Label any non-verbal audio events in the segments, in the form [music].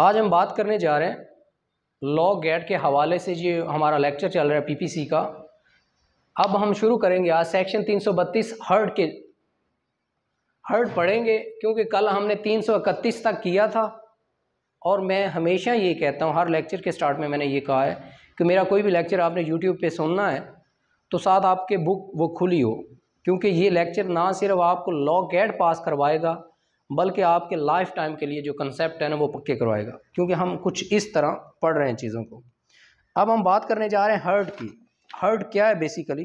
आज हम बात करने जा रहे हैं लॉ गेट के हवाले से जो हमारा लेक्चर चल रहा है पीपीसी का अब हम शुरू करेंगे आज सेक्शन 332 हर्ड के हर्ड पढ़ेंगे क्योंकि कल हमने 331 तक किया था और मैं हमेशा ये कहता हूँ हर लेक्चर के स्टार्ट में मैंने ये कहा है कि मेरा कोई भी लेक्चर आपने यूट्यूब पे सुनना है तो साथ आपके बुक वो खुली हो क्योंकि ये लेक्चर ना सिर्फ आपको लॉ गेट पास करवाएगा बल्कि आपके लाइफ टाइम के लिए जो कंसेप्ट है ना वो पक्के करवाएगा क्योंकि हम कुछ इस तरह पढ़ रहे हैं चीज़ों को अब हम बात करने जा रहे हैं हर्ट की हर्ट क्या है basically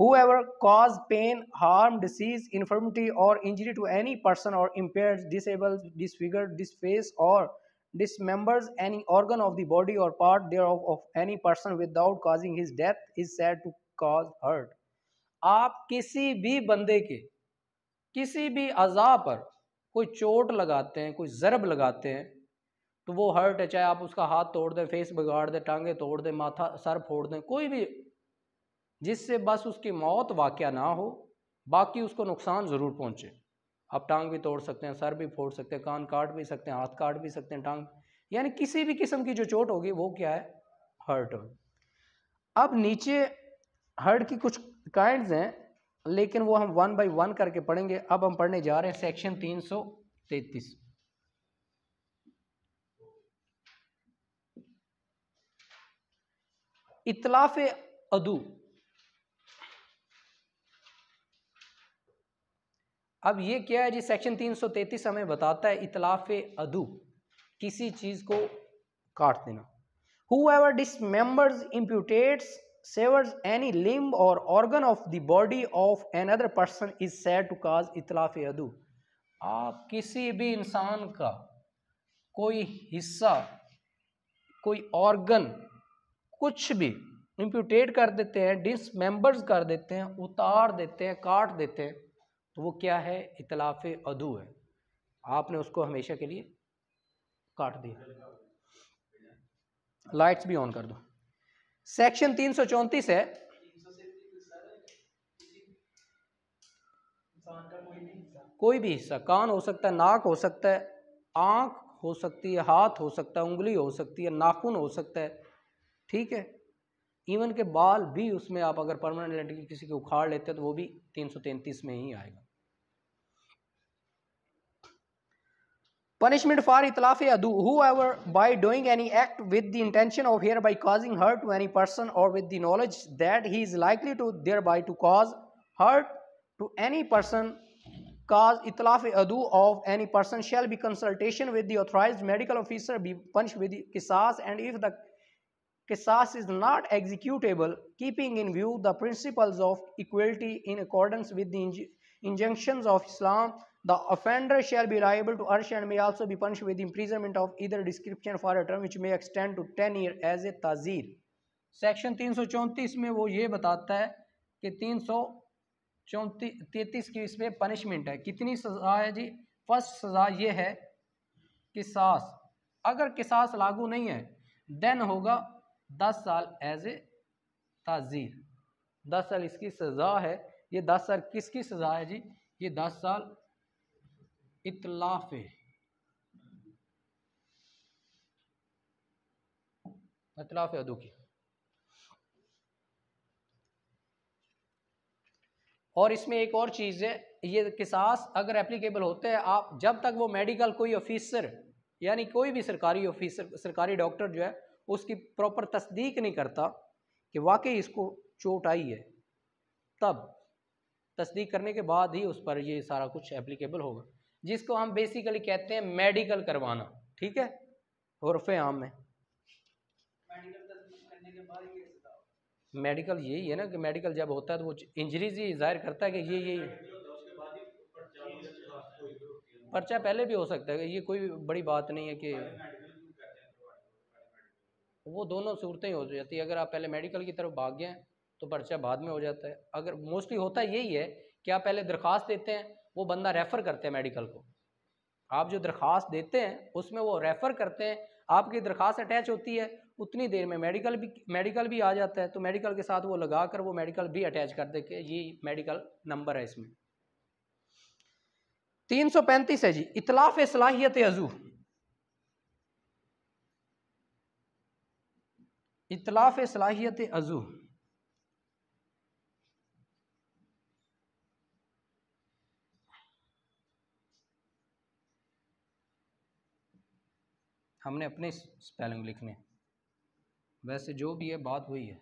whoever cause pain harm disease infirmity और इंजरी टू एनी पर्सन और इम्पेयर डिसेबल डिसफिगर डिसफेस और dismembers any organ of the body or part thereof of any person without causing his death is said to cause hurt आप किसी भी बंदे के किसी भी अज़ा पर कोई चोट लगाते हैं कोई ज़रब लगाते हैं तो वो हर्ट है चाहे आप उसका हाथ तोड़ दें फेस बिगाड़ दें टांगे तोड़ दें माथा सर फोड़ दें कोई भी जिससे बस उसकी मौत वाक़ ना हो बाकी उसको नुकसान ज़रूर पहुँचे आप टांग भी तोड़ सकते हैं सर भी फोड़ सकते हैं कान काट भी सकते हैं हाथ काट भी सकते हैं टांग यानी किसी भी किस्म की जो चोट होगी वो क्या है हर्ट होगी अब नीचे हर्ट की कुछ काइंड्स हैं लेकिन वो हम वन बाई वन करके पढ़ेंगे अब हम पढ़ने जा रहे हैं सेक्शन तीन सौ तैतीस इतलाफ अदू अब ये क्या है जी सेक्शन 333 हमें बताता है इतलाफ अदू किसी चीज़ को काट देना whoever dismembers amputates severs any limb और organ of the body of another person is said to cause इतलाफ अदू आप किसी भी इंसान का कोई हिस्सा कोई ऑर्गन कुछ भी इम्प्यूटेट कर देते हैं डिसमेंबर्स कर देते हैं उतार देते हैं काट देते हैं तो वो क्या है इतलाफ अदू है आपने उसको हमेशा के लिए काट दिया लाइट्स भी ऑन कर दो सेक्शन तीन सौ चौंतीस है कोई भी हिस्सा कान हो सकता है नाक हो सकता है आंख हो सकती है हाथ हो सकता है उंगली हो सकती है नाखून हो सकता है ठीक है इवन के बाल भी उसमें आप अगर परमानेंट किसी को उखाड़ लेते हैं तो वो भी तीन सौ तैंतीस में ही आएगा Punishment for itlafe adu, whoever by doing any act with the intention of hereby causing hurt to any person or with the knowledge that he is likely to thereby to cause hurt to any person, cause itlafe adu of any person shall be consultation with the authorized medical officer be punished with the kisas and if the kisas is not executable, keeping in view the principles of equality in accordance with the injunctions of Islam, the offender shall be liable to arrest and may also be punished with imprisonment of either description for a term which may extend to 10 year as a tazir section 334 mein wo ye batata hai ki 334 33 ki isme punishment hai kitni saza hai ji first saza ye hai ki saas agar अगर किसास लागू नहीं है then होगा दस साल as a ताजीर दस साल इसकी सज़ा है ये दस साल किसकी सज़ा है जी ये दस साल इतलाफ इतलाफ अदू की और इसमें एक और चीज़ है ये किसास अगर एप्लीकेबल होते हैं आप जब तक वो मेडिकल कोई ऑफिसर यानी कोई भी सरकारी ऑफिसर सरकारी डॉक्टर जो है उसकी प्रॉपर तस्दीक नहीं करता कि वाकई इसको चोट आई है तब तस्दीक करने के बाद ही उस पर ये सारा कुछ एप्लीकेबल होगा जिसको हम बेसिकली कहते हैं मेडिकल करवाना ठीक है हरफ आम में मेडिकल यही है ना कि मेडिकल जब होता है तो वो इंजरीज ही जाहिर करता है कि ये यही पर्चा पहले भी हो सकता है ये कोई बड़ी बात नहीं है कि वो दोनों सूरतें हो जाती है अगर आप पहले मेडिकल की तरफ भाग गए तो पर्चा बाद में हो जाता है अगर मोस्टली होता यही है कि आप पहले दरख्वास्त देते हैं वो बंदा रेफ़र करते हैं मेडिकल को आप जो दरख्वास्त देते हैं उसमें वो रेफ़र करते हैं आपकी दरख्वास्त अटैच होती है उतनी देर में मेडिकल भी मेडिकल भी आ जाता है तो मेडिकल के साथ वो लगा कर वो मेडिकल भी अटैच कर दे के ये मेडिकल नंबर है इसमें तीन सौ पैंतीस है जी इतलाफ सलाहियत अजू इतलाफ सलाहियत अजू हमने अपने स्पेलिंग लिखने वैसे जो भी है बात वही है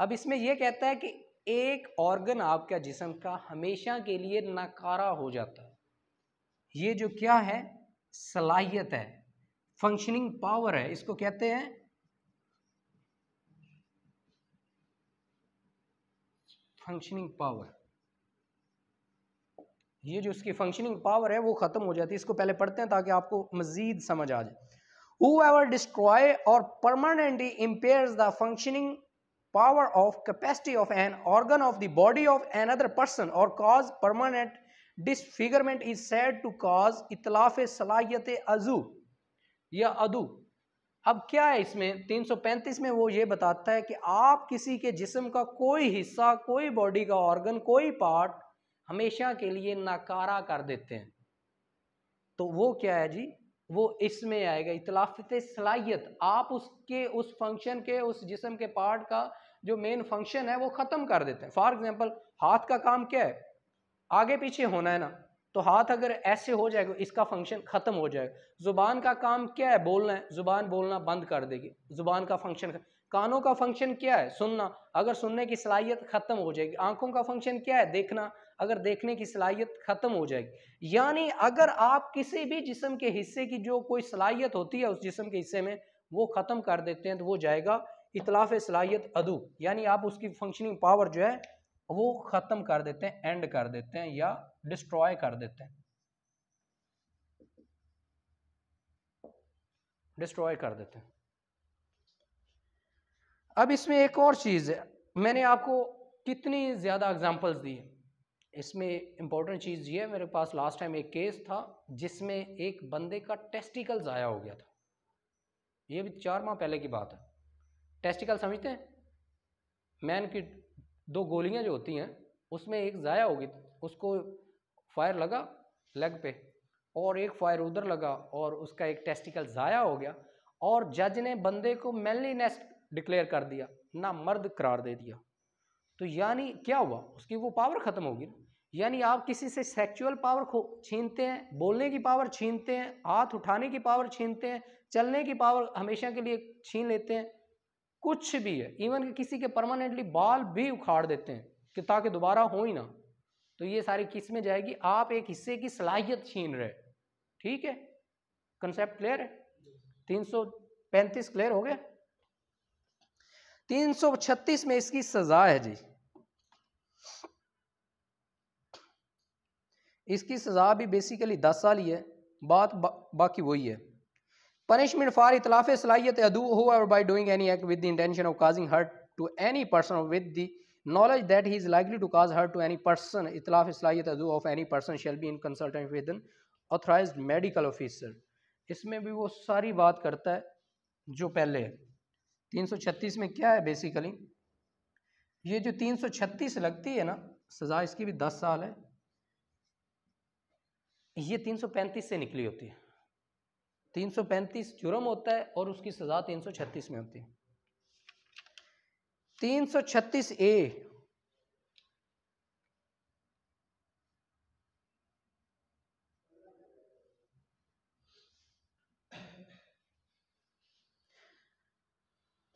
अब इसमें यह कहता है कि एक ऑर्गन आपका जिसम का हमेशा के लिए नकारा हो जाता है ये जो क्या है सलाहियत है फंक्शनिंग पावर है इसको कहते हैं फंक्शनिंग पावर ये जो उसकी फंक्शनिंग पावर है वो ख़त्म हो जाती है इसको पहले पढ़ते हैं ताकि आपको मज़ीद समझ आ जाए हु एवर डिस्ट्रॉय और permanently impair the functioning power of capacity of an organ of the body of another person और cause permanent disfigurement is said to cause इतलाफ सलाहियत अजू या अदू अब क्या है इसमें 335 में वो ये बताता है कि आप किसी के जिस्म का कोई हिस्सा कोई बॉडी का ऑर्गन कोई पार्ट हमेशा के लिए नकारा कर देते हैं तो वो क्या है जी वो इसमें आएगा इतलाफत सलाहियत आप उसके उस फंक्शन के उस जिसम के पार्ट का जो मेन फंक्शन है वो ख़त्म कर देते हैं फॉर एग्जाम्पल हाथ का काम क्या है आगे पीछे होना है ना तो हाथ अगर ऐसे हो जाएगा इसका फंक्शन ख़त्म हो जाएगा ज़ुबान का काम क्या है बोलना है ज़ुबान बोलना बंद कर देगी ज़ुबान का फंक्शन कानों का फंक्शन क्या है सुनना अगर सुनने की सलाहियत खत्म हो जाएगी आंखों का फंक्शन क्या है देखना अगर देखने की सलाहियत ख़त्म हो जाएगी यानी अगर आप किसी भी जिसम के हिस्से की जो कोई सलाहियत होती है उस जिसम के हिस्से में वो ख़त्म कर देते हैं तो वो जाएगा इतलाफ सलाहियत अदू यानी आप उसकी फंक्शनिंग पावर जो है वो ख़त्म कर देते हैं एंड कर देते हैं या डिस्ट्रॉय कर देते हैं डिस्ट्रॉय कर देते हैं अब इसमें एक और चीज़ है मैंने आपको कितनी ज़्यादा एग्जांपल्स दी है इसमें इम्पोर्टेंट चीज़ ये है मेरे पास लास्ट टाइम एक केस था जिसमें एक बंदे का टेस्टिकल ज़ाया हो गया था ये भी चार माह पहले की बात है टेस्टिकल समझते हैं मैन की दो गोलियां जो होती हैं उसमें एक ज़ाया होगी उसको फायर लगा लेग पे और एक फायर उधर लगा और उसका एक टेस्टिकल ज़ाया हो गया और जज ने बंदे को मेनली नेस्ट डिक्लेयर कर दिया ना मर्द करार दे दिया तो यानी क्या हुआ उसकी वो पावर ख़त्म होगी ना यानी आप किसी से सेक्चुअल पावर खो छीनते हैं बोलने की पावर छीनते हैं हाथ उठाने की पावर छीनते हैं चलने की पावर हमेशा के लिए छीन लेते हैं कुछ भी है इवन कि किसी के परमानेंटली बाल भी उखाड़ देते हैं कि ताकि दोबारा हो ही ना तो ये सारी किस में जाएगी आप एक हिस्से की सलाहियत छीन रहे ठीक है कंसेप्ट क्लियर है तीन सौ पैंतीस क्लियर हो गया 336 में इसकी सजा है जी इसकी सजा भी बेसिकली 10 साल ही है बात बा, बाकी वही है पनिशमेंट फॉर इतलाफ सलाहियत अदू हुआ by doing any act with the intention of causing hurt to any person with the knowledge that he is likely to cause hurt to any person इतलाफ सलाहियत अदू of any person shall be in consultant with an authorise medical officer इसमें भी वो सारी बात करता है जो पहले है 336 में क्या है बेसिकली ये जो 336 लगती है ना सज़ा इसकी भी 10 साल है ये 335 से निकली होती है 335 जुर्म होता है और उसकी सज़ा 336 में होती है 336 ए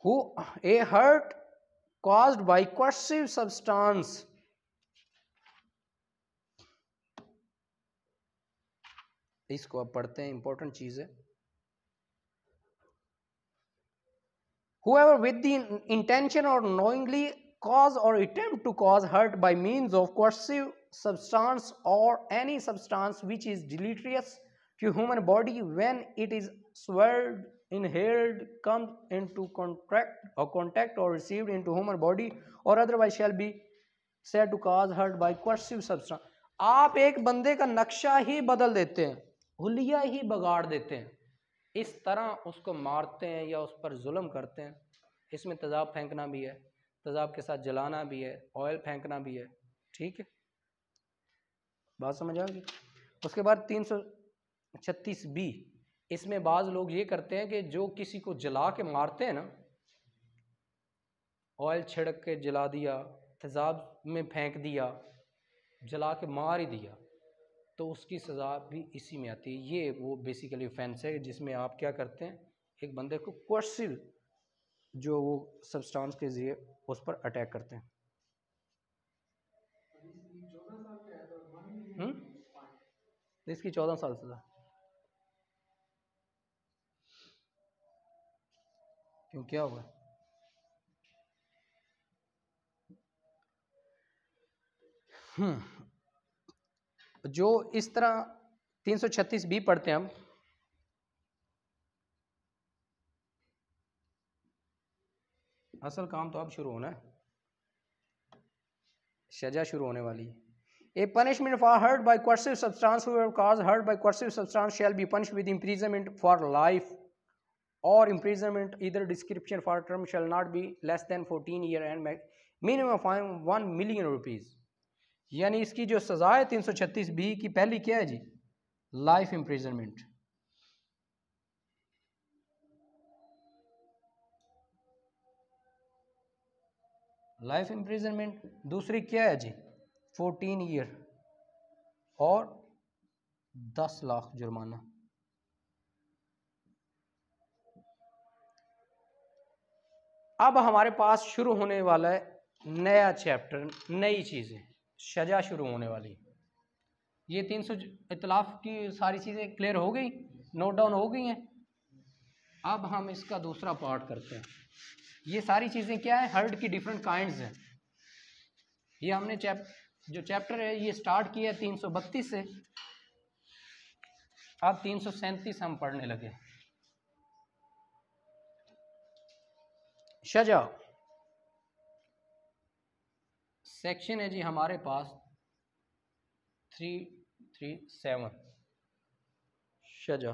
who a hurt caused by coercive substance इसको आप पढ़ते हैं इंपॉर्टेंट चीज है whoever with the intention or knowingly cause or attempt to cause hurt by means of coercive substance or any substance which is deleterious to human body when it is swallowed inhaled come into contact or contact or received into human body or otherwise shall be said to cause hurt by coercive substance आप एक बंदे का नक्शा ही बदल देते हैं हुलिया ही बगाड़ देते हैं इस तरह उसको मारते हैं या उस पर जुल्म करते हैं इसमें तेज़ाब फेंकना भी है तेज़ाब के साथ जलाना भी है ऑयल फेंकना भी है ठीक है बात समझ आ गई उसके बाद तीन सौ छत्तीस बी इसमें बाज लोग ये करते हैं कि जो किसी को जला के मारते हैं ना ऑयल छिड़क के जला दिया तेजाब में फेंक दिया जला के मार ही दिया तो उसकी सज़ा भी इसी में आती है ये वो बेसिकली ऑफेंस है जिसमें आप क्या करते हैं एक बंदे को क्वेश्चन जो वो सब्सटेंस के ज़रिए उस पर अटैक करते हैं हम्म? तो इसकी चौदह साल सज़ा क्यों क्या होगा हम्म, जो इस तरह 336 बी पढ़ते हैं हम असल काम तो अब शुरू होना है सजा शुरू होने वाली है a punishment for hurt by corrosive substance hurt by corrosive substance shall be punish with imprisonment for life or imprisonment either description for term shall not be less than 14 year and minimum fine one million rupees यानी इसकी जो सज़ा है तीन सौ छत्तीस B की पहली क्या है जी लाइफ इम्प्रिजनमेंट लाइफ इम्प्रिजनमेंट दूसरी क्या है जी फोर्टीन ईयर और दस लाख जुर्माना अब हमारे पास शुरू होने वाला है नया चैप्टर नई चीज़ें सजा शुरू होने वाली ये तीन सौ इतलाफ़ की सारी चीज़ें क्लियर हो गई नोट डाउन हो गई हैं अब हम इसका दूसरा पार्ट करते हैं ये सारी चीज़ें क्या है हर्ड की डिफरेंट काइंड्स हैं ये हमने चैप जो चैप्टर है ये स्टार्ट किया है तीन सौ बत्तीस से अब तीन सौ सैंतीस हम पढ़ने लगे शजा सेक्शन है जी हमारे पास थ्री थ्री सेवन शजा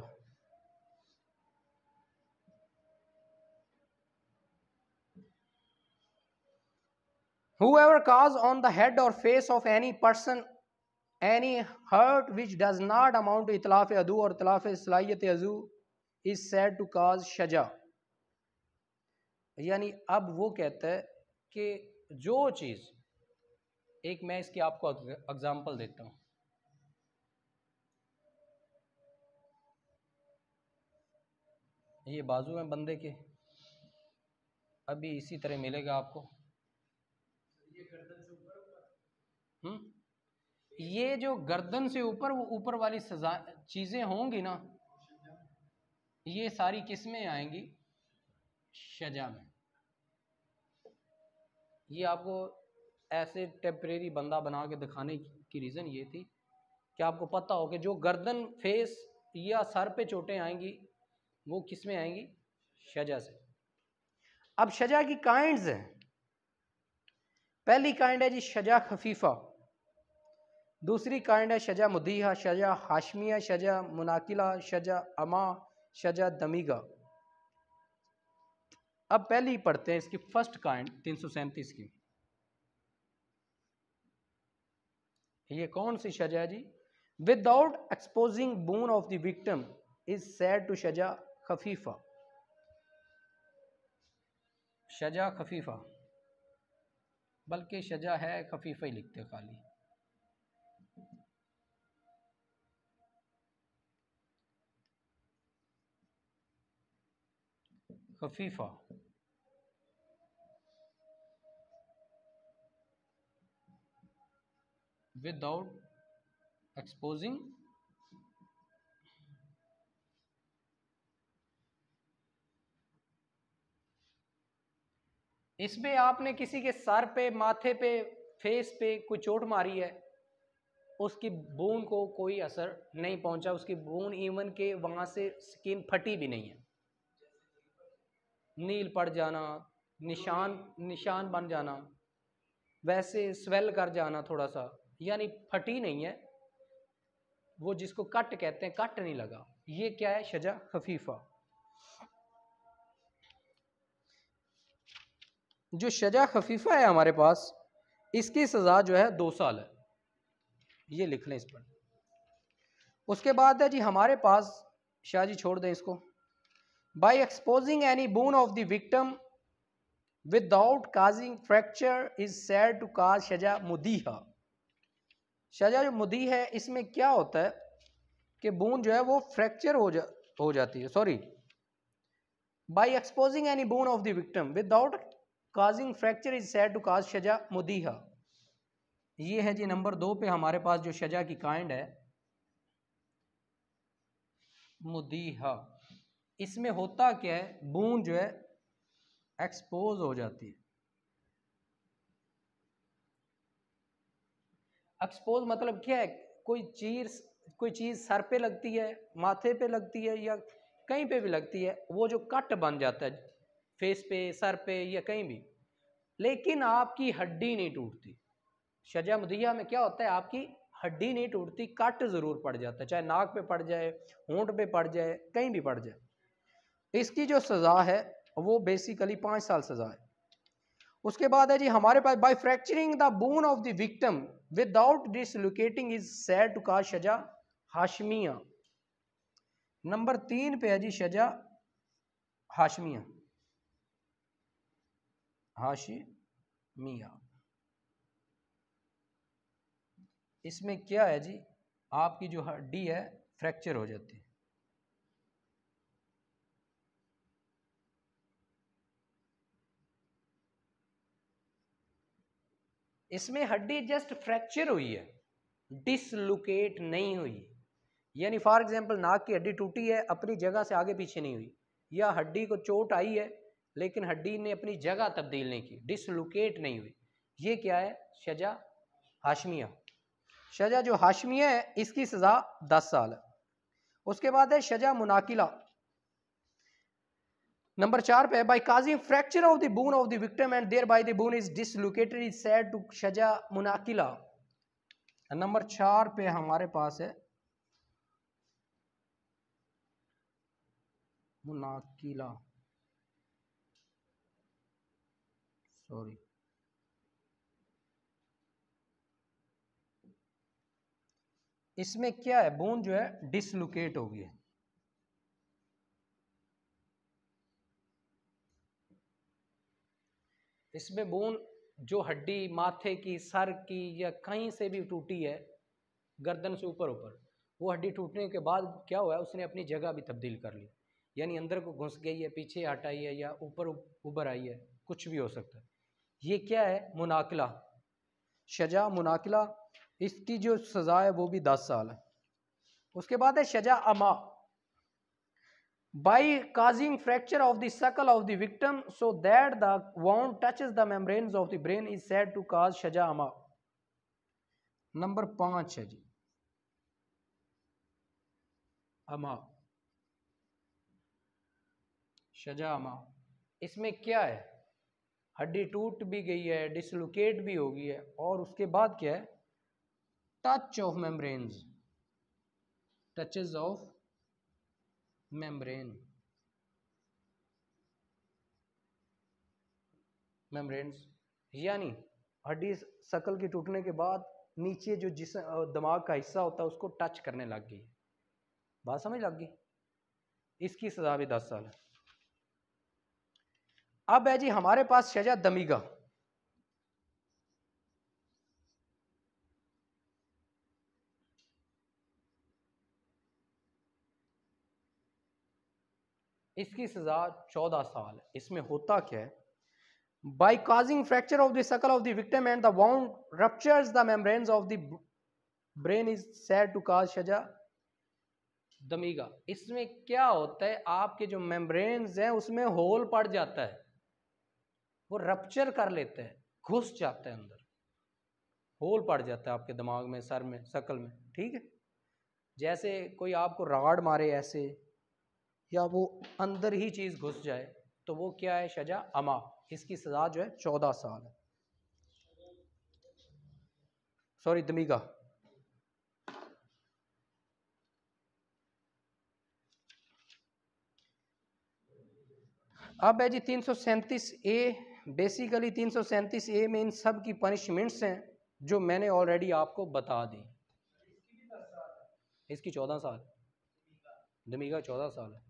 whoever cause on the head or face of any person any hurt which does not amount to itlaf adu or itlaf islahiyat azu is said to cause shaja यानी अब वो कहता है कि जो चीज़ एक मैं इसकी आपको एग्ज़ाम्पल देता हूँ ये बाजू है बंदे के अभी इसी तरह मिलेगा आपको हम्म ये जो गर्दन से ऊपर वो ऊपर वाली सजा चीज़ें होंगी ना ये सारी किस में आएंगी शजा में ये आपको ऐसे टेम्परेरी बंदा बना के दिखाने की रीज़न ये थी कि आपको पता हो कि जो गर्दन फेस या सर पे चोटें आएंगी वो किस में आएंगी शजा से अब शजा की काइंड्स हैं पहली काइंड है जी शजा खफीफा दूसरी काइंड है शजा मुदीहा शजा हाशमिया शजा मुनाकिला शजा अमा शजा दमीगा अब पहले ही पढ़ते हैं इसकी फर्स्ट काइंड तीन सौ सैंतीस की ये कौन सी सजा है जी without exposing bone of the victim is said to सजा खफीफा सजा खफीफा बल्कि सजा है खफीफा ही लिखते खाली खफीफा विदाउट एक्सपोजिंग इसमें आपने किसी के सर पे माथे पे फेस पे कोई चोट मारी है उसकी बोन को कोई असर नहीं पहुंचा उसकी बोन इवन के वहां से स्किन फटी भी नहीं है नील पड़ जाना निशान निशान बन जाना वैसे स्वेल कर जाना थोड़ा सा यानी फटी नहीं है वो जिसको कट कहते हैं कट नहीं लगा ये क्या है शजा खफीफा जो शजा खफीफा है हमारे पास इसकी सज़ा जो है दो साल है ये लिख लें इस पर उसके बाद है जी हमारे पास शाह जी छोड़ दें इसको by exposing any bone of the victim without causing fracture is said to cause shaja mudiha शजा जो मुदी है इसमें क्या होता है कि बोन जो है वो फ्रैक्चर हो जा हो जाती है sorry by exposing any bone of the victim without causing fracture is said to cause शजा मुदीहा ये है जी नंबर दो पे हमारे पास जो शजा की कांड है मुदीहा इसमें होता क्या है बूंद जो है एक्सपोज हो जाती है एक्सपोज मतलब क्या है कोई चीज कोई चीज़ सर पे लगती है माथे पे लगती है या कहीं पे भी लगती है वो जो कट बन जाता है फेस पे सर पे या कहीं भी लेकिन आपकी हड्डी नहीं टूटती शजा मुदिया में क्या होता है आपकी हड्डी नहीं टूटती कट ज़रूर पड़ जाता है चाहे नाक पे पड़ जाए होंठ पे पड़ जाए कहीं भी पड़ जाए इसकी जो सज़ा है वो बेसिकली पाँच साल सज़ा है उसके बाद है जी हमारे पास by fracturing the bone of the victim without dislocating is said to का शजा हाशमिया नंबर तीन पे है जी शजा हाशमिया हाशमिया इसमें क्या है जी आपकी जो हड्डी है फ्रैक्चर हो जाती है इसमें हड्डी जस्ट फ्रैक्चर हुई है डिसलोकेट नहीं हुई यानी फॉर एग्जांपल नाक की हड्डी टूटी है अपनी जगह से आगे पीछे नहीं हुई या हड्डी को चोट आई है लेकिन हड्डी ने अपनी जगह तब्दील नहीं की डिसलोकेट नहीं हुई ये क्या है शजा हाशमिया शजा जो हाशमिया है इसकी सज़ा दस साल है उसके बाद है शजा मुनाकिला नंबर चार पे by causing fracture of the bone of the victim and thereby the bone is dislocated is said to शजा मुनाकिला नंबर चार पे हमारे पास है मुनाकिला सॉरी इसमें क्या है बोन जो है डिसलोकेट हो गई है इसमें बोन जो हड्डी माथे की सर की या कहीं से भी टूटी है गर्दन से ऊपर ऊपर वो हड्डी टूटने के बाद क्या हुआ उसने अपनी जगह भी तब्दील कर ली यानी अंदर को घुस गई है पीछे हटाई है या ऊपर उबर आई है कुछ भी हो सकता है ये क्या है मुनाकला शजा मुनाकला इसकी जो सज़ा है वो भी दस साल है उसके बाद है शजा अमा by causing fracture of the skull of the victim so that the wound touches the membranes of the brain is said to cause shajama number पांच है जी अमा शजामा इसमें क्या है हड्डी टूट भी गई है डिसलोकेट भी हो गई है और उसके बाद क्या है touch of membranes touches of membrane membranes यानी हड्डी शकल के टूटने के बाद नीचे जो जिस दिमाग का हिस्सा होता है उसको टच करने लग गई बात समझ लग गई इसकी सजा भी दस साल है अब है जी हमारे पास शजा दमीगा इसकी सज़ा चौदह साल इसमें होता क्या है by causing fracture of the skull of the victim and the wound ruptures the membranes of the brain is said to cause shaja दमीगा इसमें क्या होता है आपके जो मेम्ब्रेन हैं उसमें होल पड़ जाता है वो रपच्चर कर लेते हैं घुस जाते हैं अंदर होल पड़ जाता है आपके दिमाग में सर में शकल में ठीक है जैसे कोई आपको राड मारे ऐसे या वो अंदर ही चीज़ घुस जाए तो वो क्या है शजा अमा इसकी सज़ा जो है चौदह साल है सॉरी दमीगा अब है जी तीन सौ सैंतीस ए बेसिकली तीन सौ सैंतीस ए में इन सब की पनिशमेंट्स हैं जो मैंने ऑलरेडी आपको बता दी इसकी चौदह साल दमीगा चौदह साल है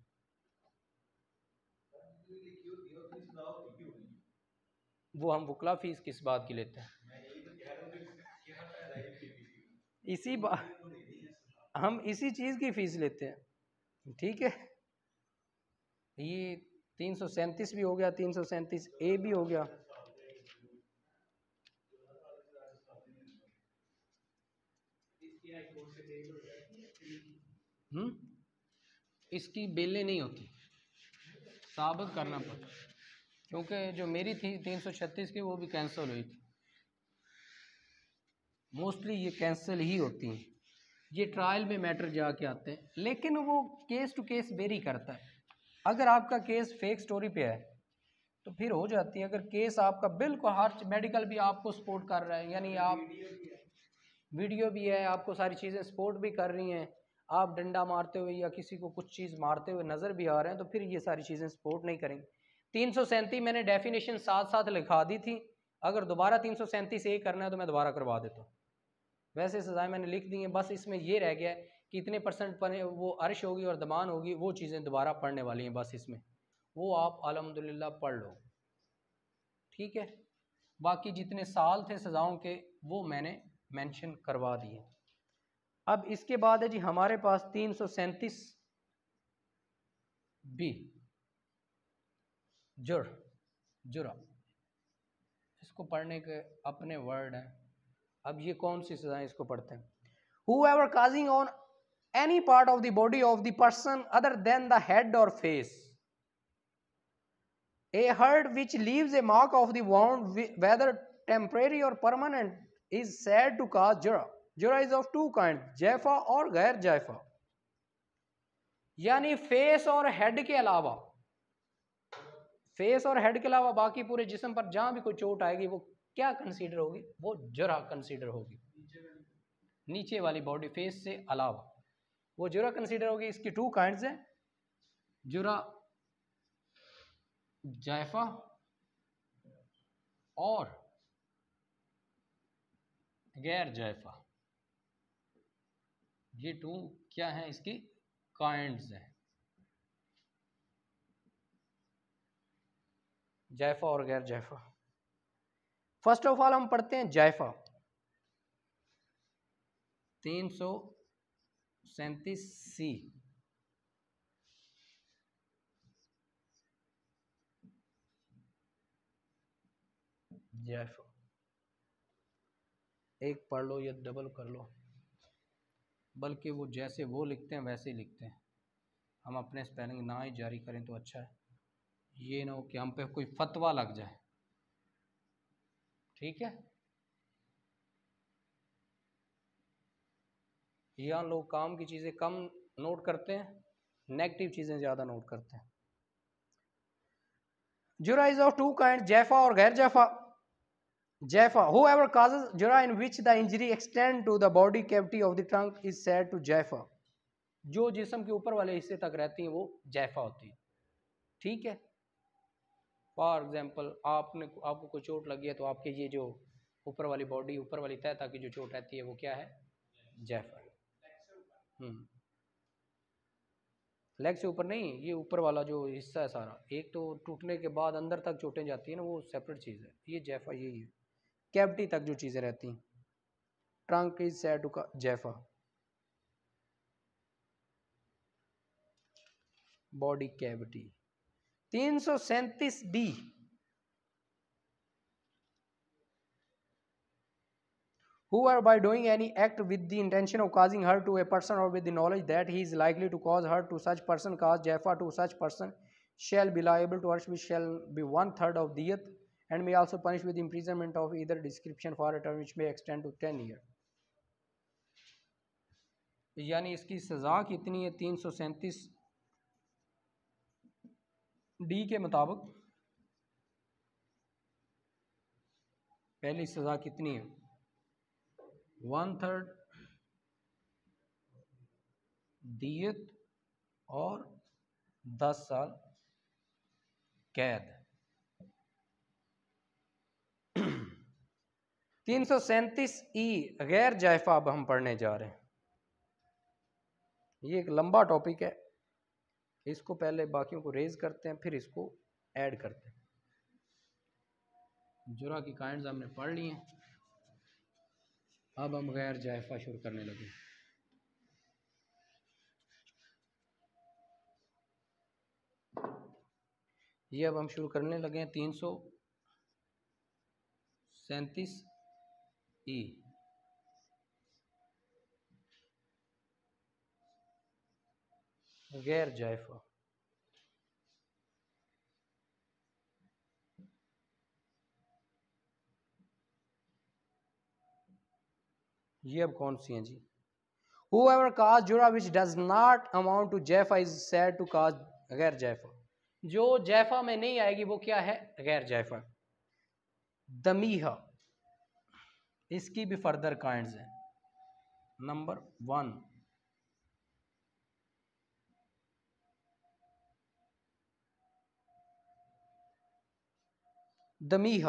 वो हम वकला फ़ीस किस बात की लेते हैं इसी बात हम इसी चीज़ की फ़ीस लेते हैं ठीक है ये तीन सौ सैंतीस भी हो गया तीन सौ सैंतीस ए भी हो गया हम्म इसकी बेलें नहीं होती साबित करना पड़ता क्योंकि जो मेरी थी तीन सौ छत्तीस की वो भी कैंसिल हुई थी मोस्टली ये कैंसिल ही होती हैं ये ट्रायल में मैटर जाके आते हैं लेकिन वो केस टू केस वेरी करता है अगर आपका केस फेक स्टोरी पे है तो फिर हो जाती है अगर केस आपका बिल्कुल हर मेडिकल भी आपको सपोर्ट कर रहा है यानी आप वीडियो भी है आपको सारी चीज़ें सपोर्ट भी कर रही हैं आप डंडा मारते हुए या किसी को कुछ चीज़ मारते हुए नज़र भी आ रहे हैं तो फिर ये सारी चीज़ें सपोर्ट नहीं करेंगी तीन सौ सैंतीस मैंने डेफिनेशन साथ साथ लिखा दी थी अगर दोबारा तीन सौ सैंतीस ए करना है तो मैं दोबारा करवा देता हूँ वैसे सजाएं मैंने लिख दी हैं बस इसमें यह रह गया है कि इतने परसेंट पर वो अर्श होगी और दबान होगी वो चीज़ें दोबारा पढ़ने वाली हैं बस इसमें वो आप अलहमदिल्ला पढ़ लो ठीक है बाकी जितने साल थे सज़ाओं के वो मैंने मेंशन करवा दिए अब इसके बाद है जी हमारे पास तीन सौ सैंतीस बी जुर जुरा इसको पढ़ने के अपने वर्ड हैं अब ये कौन सी सजाएं इसको पढ़ते हैं whoever causing on any part of the body of the person other than the head और face a hurt which leaves a mark of the wound whether temporary और permanent is said to cause जुरा जुरा is of two kind जैफा और गैर जैफा यानी face और head के अलावा फेस और हेड के अलावा बाकी पूरे जिसम पर जहाँ भी कोई चोट आएगी वो क्या कंसीडर होगी वो जरा कंसीडर होगी नीचे वाली बॉडी फेस से अलावा वो जुरा कंसीडर होगी इसकी टू काइंड्स हैं जुरा जायफा और गैर जायफा ये टू क्या है इसकी काइंड्स हैं जायफा और गैर जायफा फर्स्ट ऑफ ऑल हम पढ़ते हैं जायफा तीन सौ सैंतीस सी जायफा एक पढ़ लो या डबल कर लो बल्कि वो जैसे वो लिखते हैं वैसे ही लिखते हैं हम अपने स्पेलिंग ना ही जारी करें तो अच्छा है ये ना हो कि हम पे कोई फतवा लग जाए ठीक है यहाँ लोग काम की चीज़ें कम नोट करते हैं नेगेटिव चीज़ें ज़्यादा नोट करते हैं जुरा इज ऑफ टू काइंड जैफा और गैर जैफा जैफा हु एवर काजेज जुरा in which the injury extend to the body cavity of the trunk is said to जैफा जो जिसम के ऊपर वाले हिस्से तक रहती है वो जैफा होती है ठीक है फॉर एग्जांपल आपने आपको कोई चोट लगी है तो आपके ये जो ऊपर वाली बॉडी ऊपर वाली तय की जो चोट रहती है वो क्या है जैफर लेग हम्म। से ऊपर नहीं ये ऊपर वाला जो हिस्सा है सारा एक तो टूटने के बाद अंदर तक चोटें जाती है ना वो सेपरेट चीज़ है ये जैफा यही है कैविटी तक जो चीज़ें रहती हैं ट्रंक इज सेट का जैफा बॉडी कैविटी तीन सौ Who are by doing any act with the intention of causing hurt to a person or with the knowledge that he is likely to cause hurt to such person cause jaffa to such person shall be liable to which shall be one third of diyat and may also punish with imprisonment of either description for a term which may extend to ten year यानी इसकी सज़ा कितनी है तीन सौ सैंतीस D के मुताबिक पहली सज़ा कितनी है वन थर्ड दियत और दस साल कैद तीन सौ सैंतीस ई गैर जायफा अब हम पढ़ने जा रहे हैं ये एक लंबा टॉपिक है इसको पहले बाकियों को रेज करते हैं फिर इसको ऐड करते हैं जुरा की काइंड हमने पढ़ ली हैं अब हम गैर जायफा शुरू करने लगे ये अब हम शुरू करने लगे हैं तीन सौ सैंतीस ई गैर जायफा ये अब कौन सी हैं जी हु एवर काज जुड़ा which does not amount to जैफा इज सेड टू काज गैर जैफा जो जैफा में नहीं आएगी वो क्या है गैर जैफा दमीहा इसकी भी फर्दर काइंड हैं नंबर वन दमीह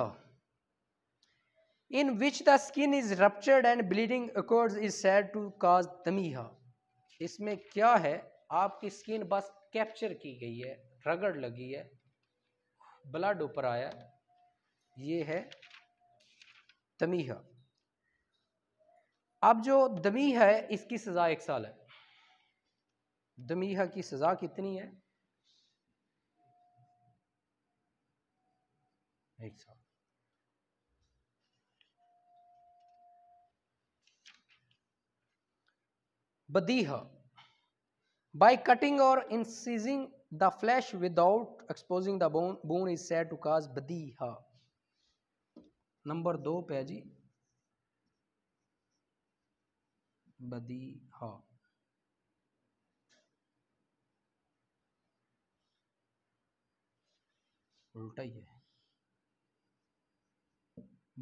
in which the skin is ruptured and bleeding bleeding is said to cause दमीह इसमें क्या है आपकी स्किन बस कैप्चर की गई है रगड़ लगी है ब्लड ऊपर आया ये है दमीह अब जो दमीह है इसकी सज़ा एक साल है दमीह की सज़ा कितनी है एक साथ बदीहा by cutting or incising the flesh without exposing the bone bone is said to cause badiha number दो पे जी बदीहा उल्टा ही है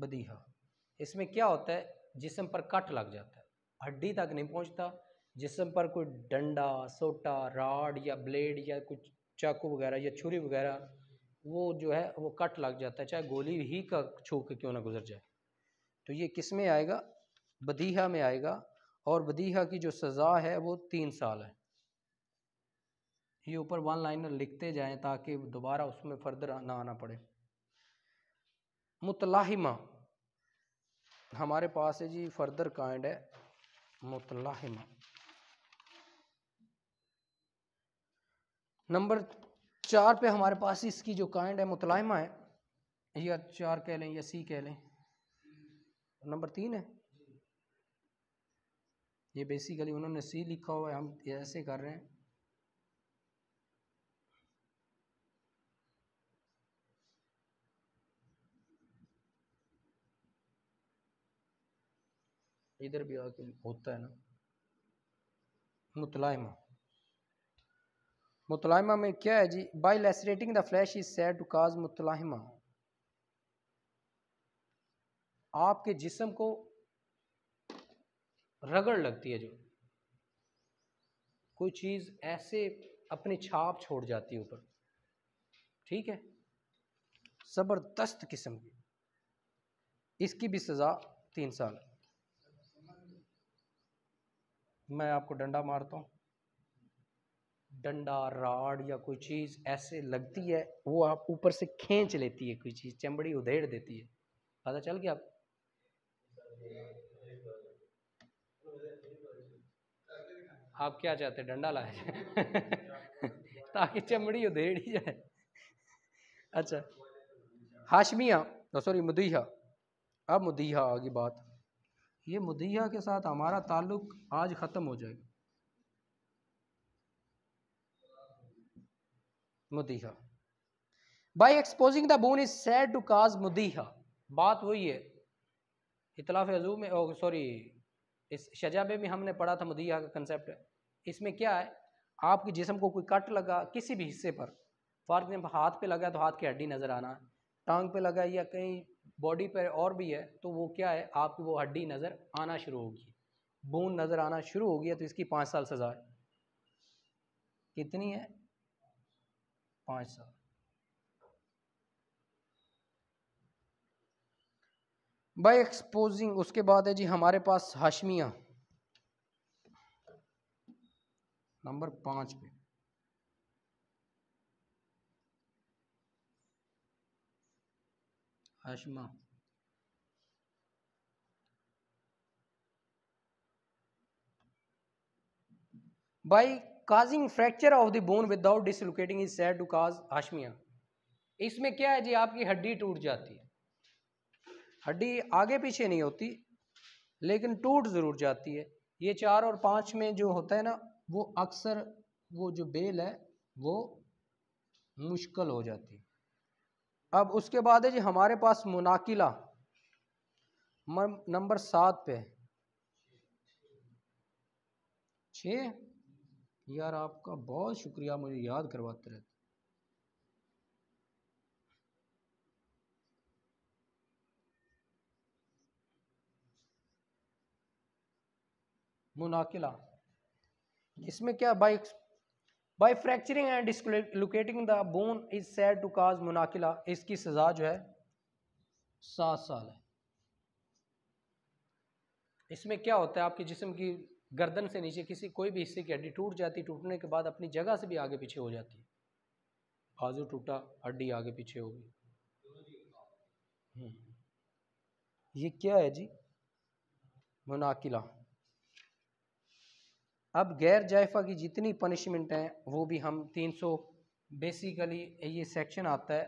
बदीहा इसमें क्या होता है जिसम पर कट लग जाता है हड्डी तक नहीं पहुंचता जिसम पर कोई डंडा सोटा राड या ब्लेड या कुछ चाकू वगैरह या छुरी वगैरह वो जो है वो कट लग जाता है चाहे गोली ही का छू के क्यों ना गुजर जाए तो ये किस में आएगा बदीहा में आएगा और बदीहा की जो सज़ा है वो तीन साल है ये ऊपर वन लाइनर लिखते जाएं ताकि दोबारा उसमें फर्दर ना आना पड़े मुतलाहिमा हमारे पास है जी फर्दर काइंड है मुतलाहिमा नंबर चार पे हमारे पास इसकी जो काइंड है मुतलाहिमा है या चार कह लें या सी कह लें नंबर तीन है ये बेसिकली उन्होंने सी लिखा हुआ है हम ऐसे कर रहे हैं इधर भी आके होता है ना मुतलायमा मुतलायमा में क्या है जी by lacerating the flesh is said to cause मुतलायमा आपके जिसम को रगड़ लगती है जो कोई चीज़ ऐसे अपनी छाप छोड़ जाती है ऊपर ठीक है ज़बरदस्त किस्म की इसकी भी सज़ा तीन साल है मैं आपको डंडा मारता हूँ डंडा राड या कोई चीज़ ऐसे लगती है वो आप ऊपर से खींच लेती है कोई चीज़ चमड़ी उधेड़ देती है पता चल गया आप आप क्या चाहते हैं डंडा लाए [laughs] ताकि चमड़ी उधेड़ ही जाए अच्छा हाशमिया सॉरी मुदीहा अब मुदीहा आगे बात ये मुदइया के साथ हमारा ताल्लुक़ आज ख़त्म हो जाएगा मुदीहा by exposing the bone is said to cause मुदीहा बात वही है इतलाफ अजू में सॉरी इस शजाबे में हमने पढ़ा था मुदीहा का कंसेप्ट इसमें क्या है आपके जिसम को कोई कट लगा किसी भी हिस्से पर फॉर एग्जाम्पल हाथ पे लगा तो हाथ की हड्डी नज़र आना टांग पे लगा या कहीं बॉडी पर और भी है तो वो क्या है आपकी वो हड्डी नज़र आना शुरू होगी बोन नज़र आना शुरू हो गया तो इसकी पाँच साल सज़ा है कितनी है पाँच साल बाई एक्सपोजिंग उसके बाद है जी हमारे पास हाशमिया नंबर पाँच पे हाशमा by causing fracture of the bone without dislocating is said to cause हाशमिया इसमें क्या है जी आपकी हड्डी टूट जाती है हड्डी आगे पीछे नहीं होती लेकिन टूट ज़रूर जाती है ये चार और पाँच में जो होता है ना वो अक्सर वो जो बेल है वो मुश्किल हो जाती है अब उसके बाद है जी हमारे पास मुनाकिला नंबर सात पे छ यार आपका बहुत शुक्रिया मुझे याद करवाते रहते मुनाकिला इसमें क्या बाइक by fracturing and dislocating the bone is said to cause मुनाकिला इसकी सज़ा जो है सात साल है इसमें क्या होता है आपके जिस्म की गर्दन से नीचे किसी कोई भी हिस्से की हड्डी टूट जाती टूटने के बाद अपनी जगह से भी आगे पीछे हो जाती है बाजू टूटा हड्डी आगे पीछे होगी हम्म। ये क्या है जी मुनाकिला अब गैर जायफा की जितनी पनिशमेंट हैं वो भी हम 300 बेसिकली ये सेक्शन आता है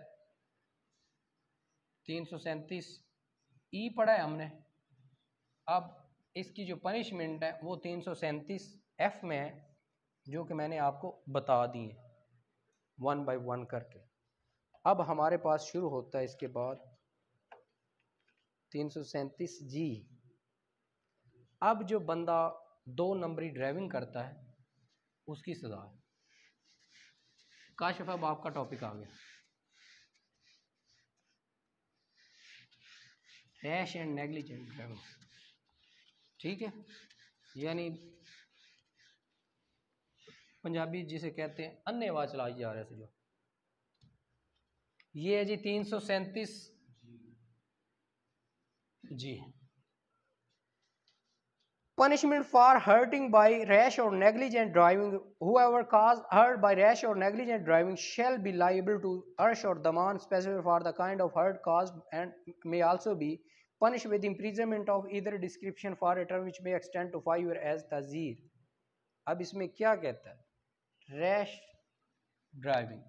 तीन सौ सैंतीस ई पढ़ा है हमने अब इसकी जो पनिशमेंट है वो तीन सौ सैंतीस एफ में है जो कि मैंने आपको बता दी है वन बाय वन करके अब हमारे पास शुरू होता है इसके बाद तीन सौ सैंतीस जी अब जो बंदा दो नंबरी ड्राइविंग करता है उसकी सज़ा है काशिफ अब आपका टॉपिक आ गया रैश एंड नेग्लिजेंट ड्राइविंग ठीक है यानी पंजाबी जिसे कहते हैं अन्य आवाज चलाई जा रहे थे जो ये है जी तीन सौ सैंतीस जी punishment for hurting by rash or negligent driving whoever caused hurt by rash or negligent driving shall be liable to arsh or daman specified for the kind of hurt caused and may also be punished with imprisonment of either description for a term which may extend to five year as tazir अब इसमें क्या कहता है rash driving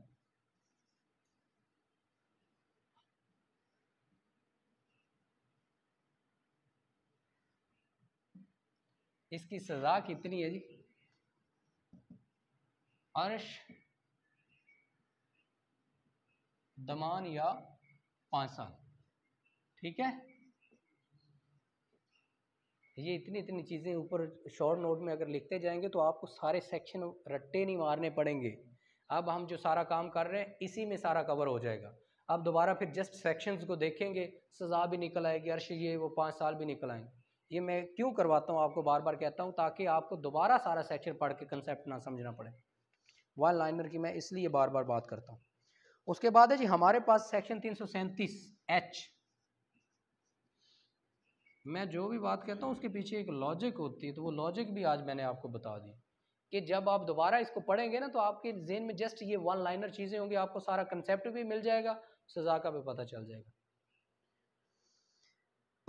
इसकी सज़ा कितनी है जी अर्श दमान या पांच साल ठीक है ये इतनी इतनी चीज़ें ऊपर शॉर्ट नोट में अगर लिखते जाएंगे तो आपको सारे सेक्शन रट्टे नहीं मारने पड़ेंगे अब हम जो सारा काम कर रहे हैं इसी में सारा कवर हो जाएगा अब दोबारा फिर जस्ट सेक्शंस को देखेंगे सज़ा भी निकल आएगी अर्श ये वो पाँच साल भी निकल आएंगे ये मैं क्यों करवाता हूँ आपको बार बार कहता हूँ ताकि आपको दोबारा सारा सेक्शन पढ़ के कंसेप्ट ना समझना पड़े वन लाइनर की मैं इसलिए बार बार बात करता हूँ उसके बाद है जी हमारे पास सेक्शन तीन सौ सैंतीस एच मैं जो भी बात कहता हूँ उसके पीछे एक लॉजिक होती है तो वो लॉजिक भी आज मैंने आपको बता दी कि जब आप दोबारा इसको पढ़ेंगे ना तो आपके जेन में जस्ट ये वन लाइनर चीज़ें होंगी आपको सारा कंसेप्ट भी मिल जाएगा सजा का भी पता चल जाएगा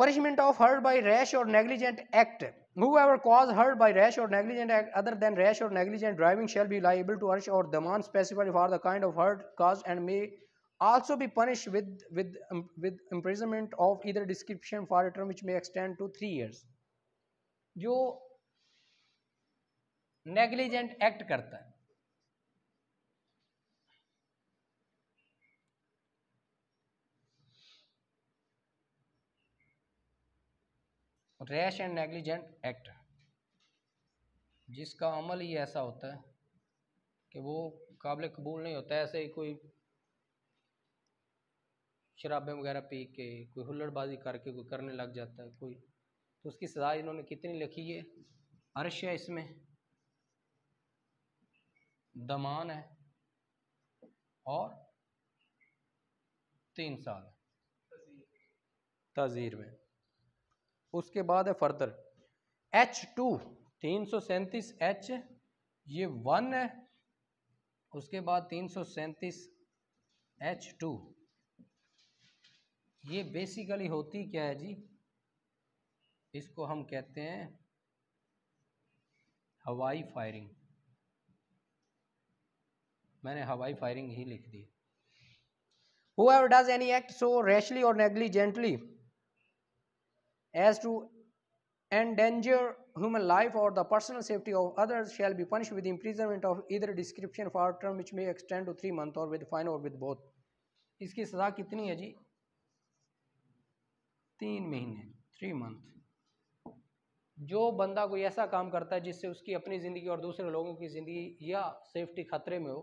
punishment of hurt by rash or negligent act whoever caused hurt by rash or negligent act other than rash or negligent driving shall be liable to hurt or daman specified for the kind of hurt caused and may also be punished with with um, with imprisonment of either description for a term which may extend to three years जो negligent act करता है rash and negligent act जिसका अमल ही ऐसा होता है कि वो काबिल कबूल नहीं होता ऐसे ही कोई शराबें वगैरह पी के कोई हुल्लड़बाजी करके कोई करने लग जाता है कोई तो उसकी सज़ा इन्होंने कितनी लिखी है अरश है इसमें दमान है और तीन साल तजीर में उसके बाद है फर्दर एच टू तीन सौ सैंतीस एच ये वन है उसके बाद तीन सौ सैंतीस एच टू ये बेसिकली होती क्या है जी इसको हम कहते हैं हवाई फायरिंग मैंने हवाई फायरिंग ही लिख दी whoever does any act so rashly or negligently as to endanger human life or the personal safety of others shall be punished with imprisonment of either description for term which may extend to three month or with fine or with both इसकी सज़ा कितनी है जी तीन महीने three month जो बंदा कोई ऐसा काम करता है जिससे उसकी अपनी ज़िंदगी और दूसरे लोगों की ज़िंदगी या सेफ्टी खतरे में हो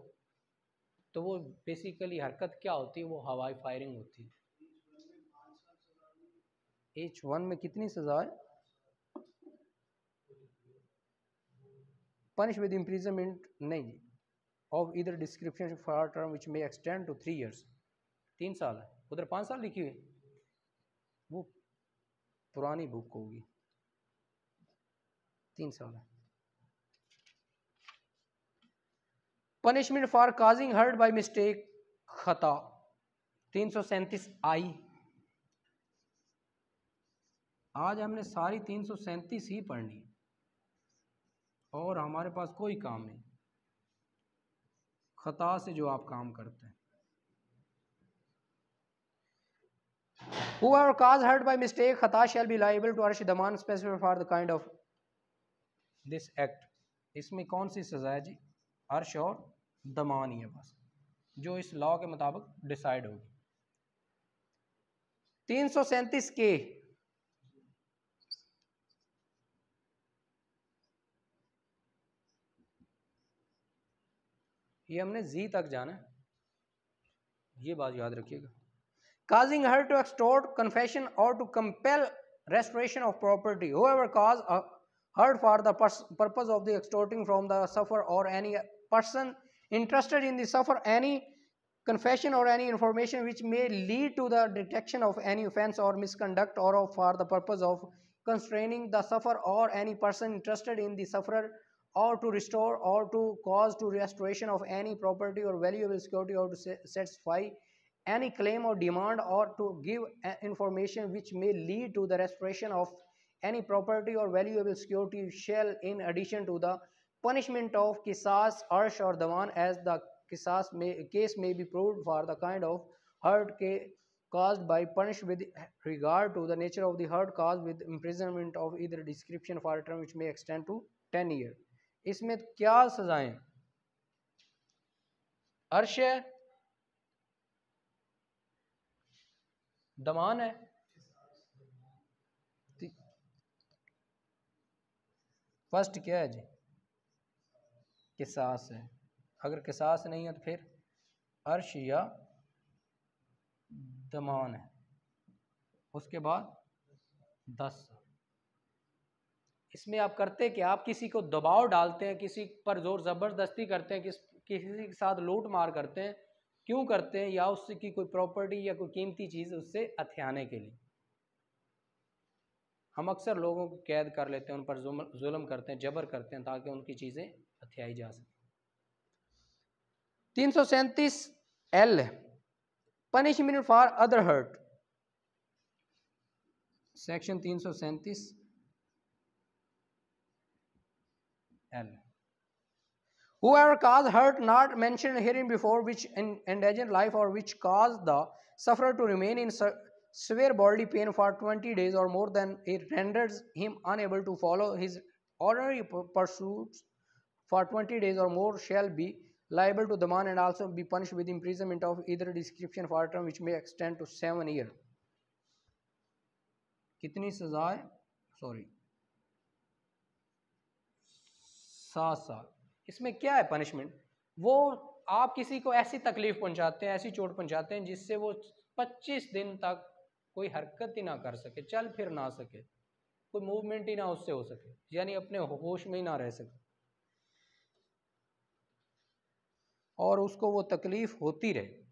तो वो बेसिकली हरकत क्या होती है वो हवाई फायरिंग होती है एच वन में कितनी सज़ा है पनिश विद इम्प्रीजमेंट नहीं जी of either description for term which may extend to three years तीन साल है उधर पाँच साल लिखी हुई वो पुरानी बुक होगी तीन साल है punishment for causing hurt by mistake खता तीन सौ सैंतीस आई आज हमने सारी तीन सौ सैंतीस ही पढ़नी है और हमारे पास कोई काम नहीं ख़ता से जो आप काम करते हैं Whoever cause hurt by mistake, khata shall be liable to arsh daman specified for the kind of this act. इसमें कौन सी सजा है जी अर्श और दमान ही है बस जो इस लॉ के मुताबिक डिसाइड होगी तीन सौ सैंतीस के ये हमने जी तक जाना है ये बात याद रखिएगा causing hurt to extort confession or to compel restoration of property whoever cause a hurt for the purpose of the extorting from the sufferer or any person interested in the sufferer any confession or any information which may lead to the detection of any offense or misconduct or for the purpose of constraining the sufferer or any person interested in the sufferer or to restore or to cause to restoration of any property or valuable security or to satisfy any claim or demand or to give uh, information which may lead to the restoration of any property or valuable security shall in addition to the punishment of kisas arsh or dawan as the kisas may, case may be proved for the kind of hurt caused by punish with regard to the nature of the hurt caused with imprisonment of either description for a term which may extend to 10 years इसमें क्या सजाएं अर्श है दमान है first क्या है जी किसास है अगर किसास नहीं है तो फिर अर्श या दमान है उसके बाद दस इसमें आप करते कि आप किसी को दबाव डालते हैं किसी पर जोर ज़बरदस्ती करते हैं किस किसी के साथ लूट मार करते हैं क्यों करते हैं या उसकी कोई प्रॉपर्टी या कोई कीमती चीज़ उससे हथियाने के लिए हम अक्सर लोगों को कैद कर लेते हैं उन पर जुल्म करते हैं जबर करते हैं ताकि उनकी चीज़ें हथियाई जा सकें तीन सौ सैंतीस L punishment for other hurt section तीन सौ सैंतीस L. Whoever caused hurt not mentioned herein before which endanger life or which caused the sufferer to remain in severe bodily pain for 20 days or more than it renders him unable to follow his ordinary pursuits for 20 days or more shall be liable to demand and also be punished with imprisonment of either description for a term which may extend to 7 years. कितनी सजा sorry. सात साल इसमें क्या है punishment वो आप किसी को ऐसी तकलीफ पहुंचाते हैं ऐसी चोट पहुंचाते हैं जिससे वो 25 दिन तक कोई हरकत ही ना कर सके चल फिर ना सके कोई मूवमेंट ही ना उससे हो सके यानी अपने होश में ही ना रह सके और उसको वो तकलीफ होती रहे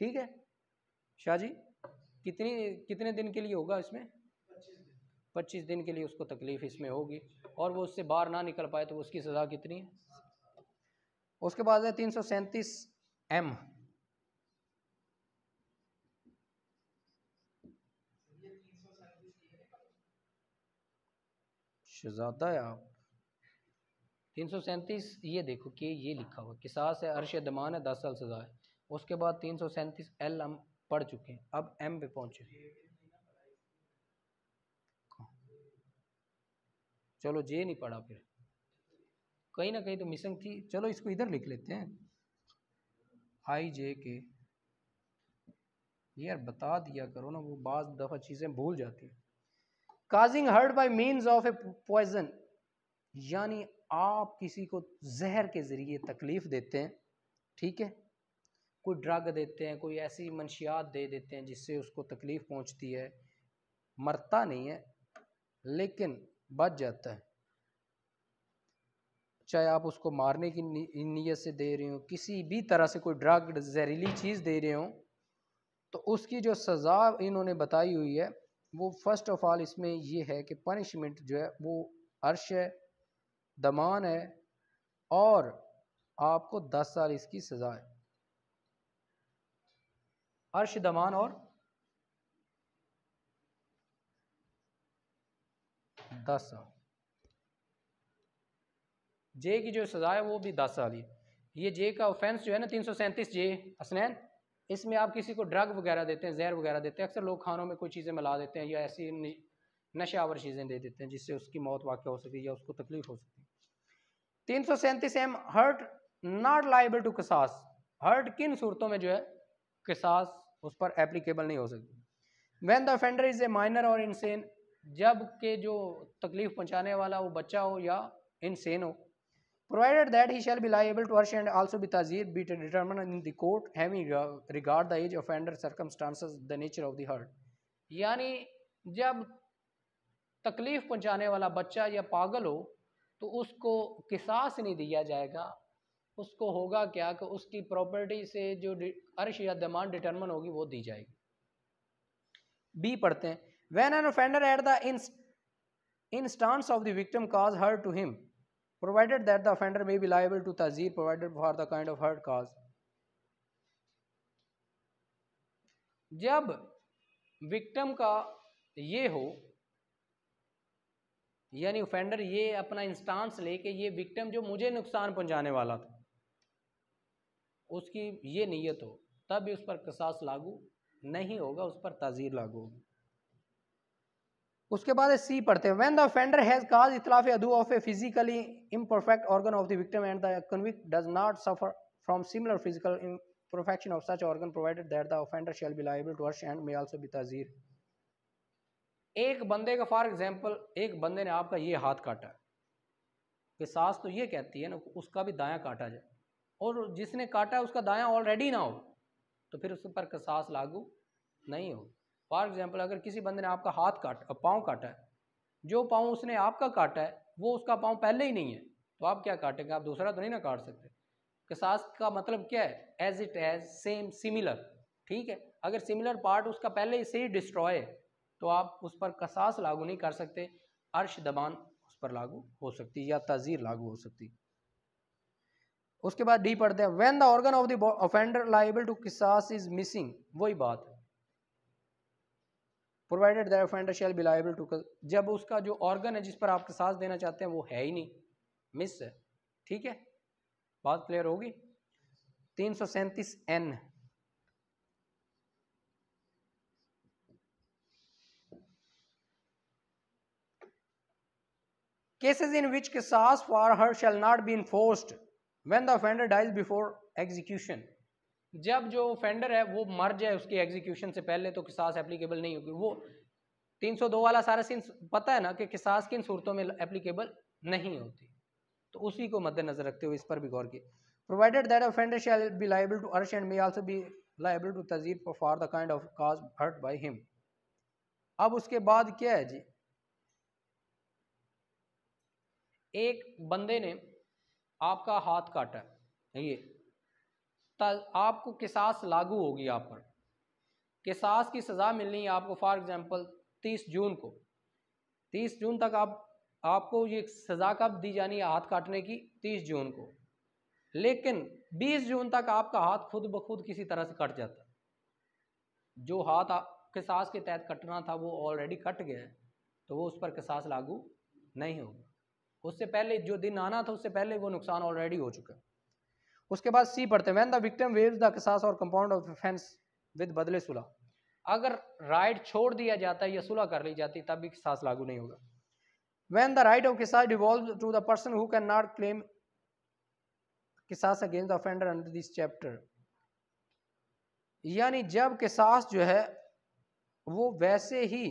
ठीक है शाह जी कितनी कितने दिन के लिए होगा इसमें पच्चीस दिन के लिए उसको तकलीफ़ इसमें होगी और वो उससे बाहर ना निकल पाए तो उसकी सज़ा कितनी है उसके बाद है तीन सौ सैंतीस एम शहजादा है आप तीन सौ सैंतीस ये देखो कि ये लिखा हुआ किसास है अरश दमान है दस साल सज़ा है उसके बाद तीन सौ सैंतीस एल हम पढ़ चुके हैं अब एम पे पहुँचे चलो जे नहीं पड़ा फिर कहीं ना कहीं तो मिसिंग थी चलो इसको इधर लिख लेते हैं आई जे के यार बता दिया करो ना वो बाज दफ़ा चीज़ें भूल जाती हैं causing hurt by means of a poison यानी आप किसी को जहर के ज़रिए तकलीफ़ देते हैं ठीक है कोई ड्रग देते हैं कोई ऐसी मनशियात दे देते हैं जिससे उसको तकलीफ़ पहुंचती है मरता नहीं है लेकिन बच जाता है चाहे आप उसको मारने की नीयत से दे रहे हो किसी भी तरह से कोई ड्रग जहरीली चीज़ दे रहे हो तो उसकी जो सज़ा इन्होंने बताई हुई है वो फ़र्स्ट ऑफ़ ऑल इसमें ये है कि पनिशमेंट जो है वो अर्श है दमान है और आपको दस साल इसकी सज़ा है अर्श दमान और दस साल जे की जो सज़ा है वो भी दस साल ही ये जे का ऑफेंस जो है ना तीन सौ सैंतीस जे हसनैन इसमें आप किसी को ड्रग वगैरह देते हैं जहर वगैरह देते हैं अक्सर लोग खानों में कोई चीज़ें मिला देते हैं या ऐसी नशावर चीज़ें दे देते हैं जिससे उसकी मौत वाक़ हो सके या उसको तकलीफ हो सके तीन सौ सैंतीस M hurt not liable to कसास हर्ट किन सूरतों में जो है कसास उस पर एप्लीकेबल नहीं हो सकती when the offender is a minor or insane जब के जो तकलीफ़ पहुंचाने वाला वो बच्चा हो या इनसेन हो provided that he shall be liable to हर्श एंड आल्सो बी ताजीर be determined in the court having regard the age offender circumstances the nature of the hurt यानी जब तकलीफ़ पहुंचाने वाला बच्चा या पागल हो तो उसको किसास नहीं दिया जाएगा उसको होगा क्या कि उसकी प्रॉपर्टी से जो अर्श या डिमांड डिटर्मन होगी वो दी जाएगी बी पढ़ते हैं when an offender at the inst instance of the victim cause hurt to him provided that the offender may be liable to tazir provided for the kind of hurt caused जब victim का ये हो यानी offender ये अपना instance लेके ये victim जो मुझे नुकसान पहुंचाने वाला था उसकी ये नीयत हो तब भी उस पर कसास लागू नहीं होगा उस पर ताजीर लागू होगी उसके बाद सी पढ़ते हैं when the offender has cause इतलाफ अदू of a physically imperfect organ of the victim and the convict does not suffer from similar physical imperfection of such organ provided that the offender shall be liable to arrest and may also be तजीर एक बंदे का for example एक बंदे ने आपका ये हाथ काटा कि सास तो ये कहती है ना उसका भी दाया काटा जाए और जिसने काटा उसका दाया ऑलरेडी ना हो तो फिर उस पर कसास लागू नहीं होगी फॉर एग्जाम्पल अगर किसी बंदे ने आपका हाथ काट पाँव काटा है जो पाँव उसने आपका काटा है वो उसका पाँव पहले ही नहीं है तो आप क्या काटेंगे आप दूसरा तो नहीं ना काट सकते कसास का मतलब क्या है as it as same similar ठीक है अगर सिमिलर पार्ट उसका पहले ही से ही डिस्ट्रॉय है तो आप उस पर कसास लागू नहीं कर सकते अर्श दबान उस पर लागू हो सकती या तजीर लागू हो सकती उसके बाद डी पढ़ते हैं when the organ of the offender liable to किसास इज मिसिंग वही बात provided that finder shall be liable to जब उसका जो ऑर्गन है जिस पर आप साथ देना चाहते हैं वो है ही नहीं मिस है ठीक है बात क्लियर होगी तीन सौ सैंतीस एन केसेज इन विच के सास for hurt shall not be enforced when the fender dies before execution जब जो ऑफेंडर है वो मर जाए उसकी एग्जीक्यूशन से पहले तो किसास एप्लीकेबल नहीं होगी वो 302 वाला सारा सीन पता है ना कि किसास किन सूरतों में एप्लीकेबल नहीं होती तो उसी को मद्देनजर रखते हुए इस पर भी गौर किए provided that offender shall be liable to अर्श and may also be liable to तजीब for the kind of cause hurt by him अब उसके बाद क्या है जी एक बंदे ने आपका हाथ काटा ये आपको किसास लागू होगी आप पर किसास की सज़ा मिलनी है आपको फॉर एग्ज़ाम्पल तीस जून को तीस जून तक आप आपको ये सज़ा कब दी जानी है हाथ काटने की तीस जून को लेकिन बीस जून तक आपका हाथ खुद ब खुद किसी तरह से कट जाता जो हाथ किसास के तहत कटना था वो ऑलरेडी कट गया है तो वो उस पर किसास लागू नहीं होगा उससे पहले जो दिन आना था उससे पहले वो नुकसान ऑलरेडी हो चुका है उसके बाद सी पढ़ते हैं when the victim waives the किसास or compound of defence with बदले सुलह अगर राइट छोड़ दिया जाता है या सुलह कर ली जाती तब भी किसास लागू नहीं होगा वैन द राइट ऑफ किसास devolve to the person who can not claim किसास against the offender under this chapter यानी जब किसास जो है वो वैसे ही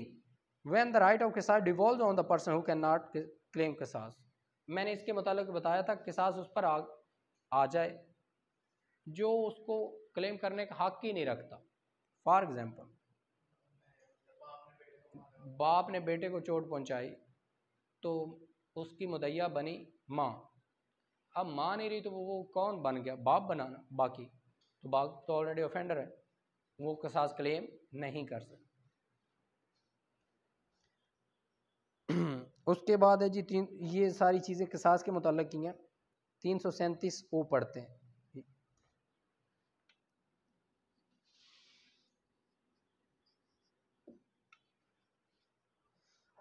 वैन द राइट ऑफ किसास devolve on the person who can not claim किसास मैंने इसके मुताबिक बताया था किसास उस पर आ, आ जाए जो उसको क्लेम करने का हक ही नहीं रखता फॉर एग्ज़ाम्पल बाप ने बेटे को चोट पहुंचाई तो उसकी मुदैया बनी माँ अब माँ नहीं रही तो वो कौन बन गया बाप बनाना बाकी तो बाप तो ऑलरेडी ऑफेंडर है वो कसास क्लेम नहीं कर सकता [clears throat] उसके बाद है जी तीन ये सारी चीज़ें कसास के मुतल की हैं तीन सौ सैंतीस ओ पढ़ते हैं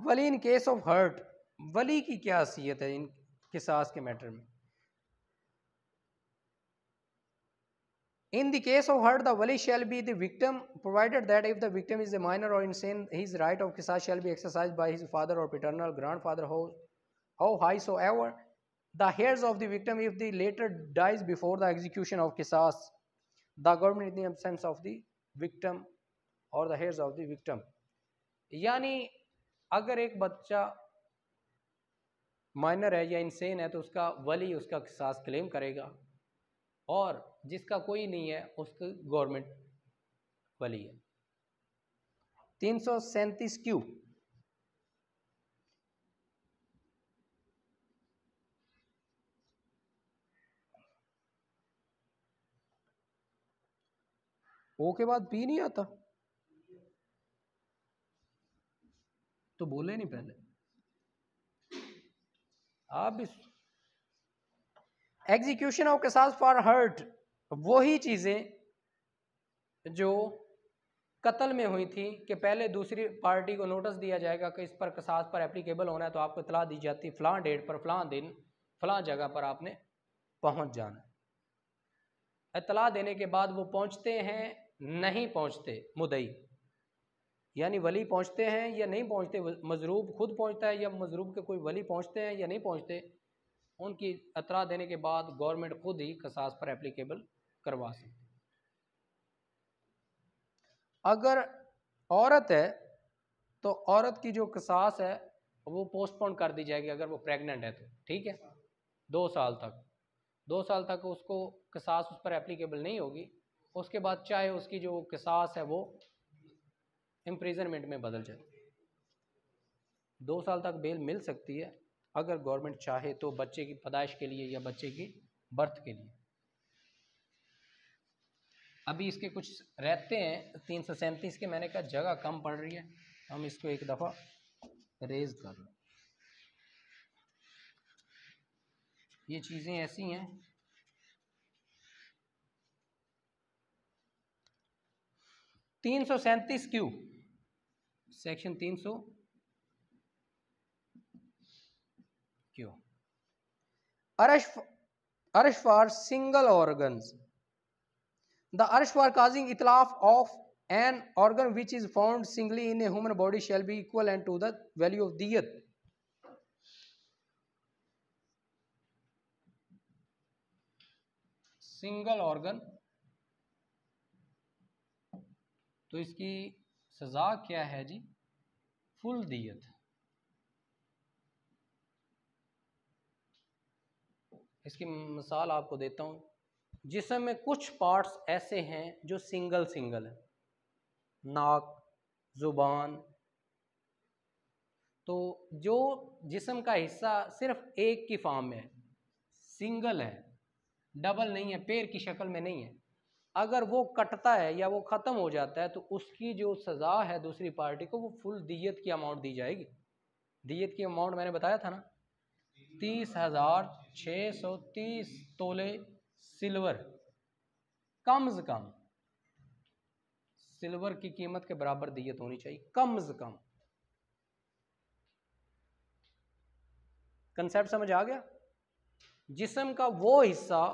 वली इन केस ऑफ हर्ट वली की क्या हैसीत है इन किसास के मैटर में in the case of hurt the वली shall be the victim provided that if the victim is a minor or insane his right of किसास shall be exercise by his father or paternal grandfather हो how high soever the heirs of the victim if the latter dies before the execution of किसास the government in the absence of the victim or the heirs of the victim यानी अगर एक बच्चा minor है या insane है तो उसका वली उसका सास क्लेम करेगा और जिसका कोई नहीं है उसको गवर्नमेंट वली है तीन सौ सैंतीस क्यू ओ के बाद पी नहीं आता तो बोले नहीं पहले आप इस एग्जीक्यूशन ऑफ कसास फॉर हर्ट वही चीज़ें जो कत्ल में हुई थी कि पहले दूसरी पार्टी को नोटिस दिया जाएगा कि इस पर कसास पर एप्लीकेबल होना है तो आपको इतला दी जाती फ़लाँ डेट पर फ़लाँ दिन फ़लाँ जगह पर आपने पहुंच जाना है इतला देने के बाद वो पहुंचते हैं नहीं पहुंचते मुदई यानी वली पहुँचते हैं या नहीं पहुँचते मजरूब खुद पहुँचता है या मजरूब के कोई वली पहुँचते हैं या नहीं पहुँचते उनकी अतरा देने के बाद गवर्नमेंट खुद ही कसास पर एप्लीकेबल करवा सकती अगर औरत है तो औरत की जो कसास है वो पोस्टपोन कर दी जाएगी अगर वो प्रेग्नेंट है तो ठीक है दो साल तक दो साल तक उसको कसास उस पर एप्लीकेबल नहीं होगी उसके बाद चाहे उसकी जो कसास है वो इम्प्रिजनमेंट में बदल जाए दो साल तक बेल मिल सकती है अगर गवर्नमेंट चाहे तो बच्चे की पैदाइश के लिए या बच्चे की बर्थ के लिए अभी इसके कुछ रहते हैं तीन सौ सैंतीस के मैंने कहा जगह कम पड़ रही है हम इसको एक दफ़ा रेज कर लें ये चीज़ें ऐसी हैं तीन सौ सैंतीस क्यू सेक्शन तीन सौ क्यों अरशफ अरश फॉर सिंगल ऑर्गन द अरश फॉर काजिंग इतलाफ of an organ which is found singly in a human body shall be equal and to the value of दियत सिंगल ऑर्गन तो इसकी सज़ा क्या है जी फुल दियत इसकी मिसाल आपको देता हूँ जिसम में कुछ पार्ट्स ऐसे हैं जो सिंगल सिंगल है नाक ज़ुबान तो जो जिसम का हिस्सा सिर्फ एक की फार्म में है सिंगल है डबल नहीं है पैर की शक्ल में नहीं है अगर वो कटता है या वो ख़त्म हो जाता है तो उसकी जो सज़ा है दूसरी पार्टी को वो फुल दियत की अमाउंट दी जाएगी दियत की अमाउंट मैंने बताया था ना तीस हज़ार छः सौ तीस तोले सिल्वर कम से कम सिल्वर की कीमत के बराबर दियत होनी चाहिए कम से कम कंसेप्ट समझ आ गया जिसम का वो हिस्सा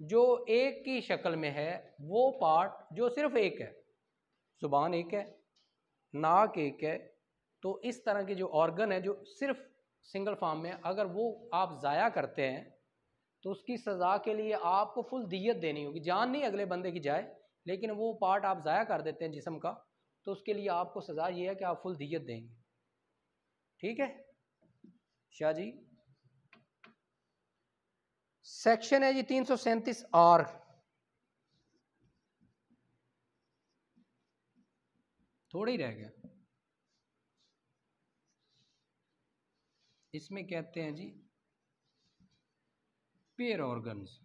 जो एक की शक्ल में है वो पार्ट जो सिर्फ एक है ज़ुबान एक है नाक एक है तो इस तरह के जो ऑर्गन है जो सिर्फ सिंगल फार्म में अगर वो आप ज़ाया करते हैं तो उसकी सज़ा के लिए आपको फुल दियत देनी होगी जान नहीं अगले बंदे की जाए लेकिन वो पार्ट आप ज़ाया कर देते हैं जिसम का तो उसके लिए आपको सज़ा ये है कि आप फुल दियत देंगे ठीक है शाह जी सेक्शन है जी तीन सौ सैंतीस आर थोड़ी रह गया इसमें कहते हैं जी पेयर ऑर्गन्स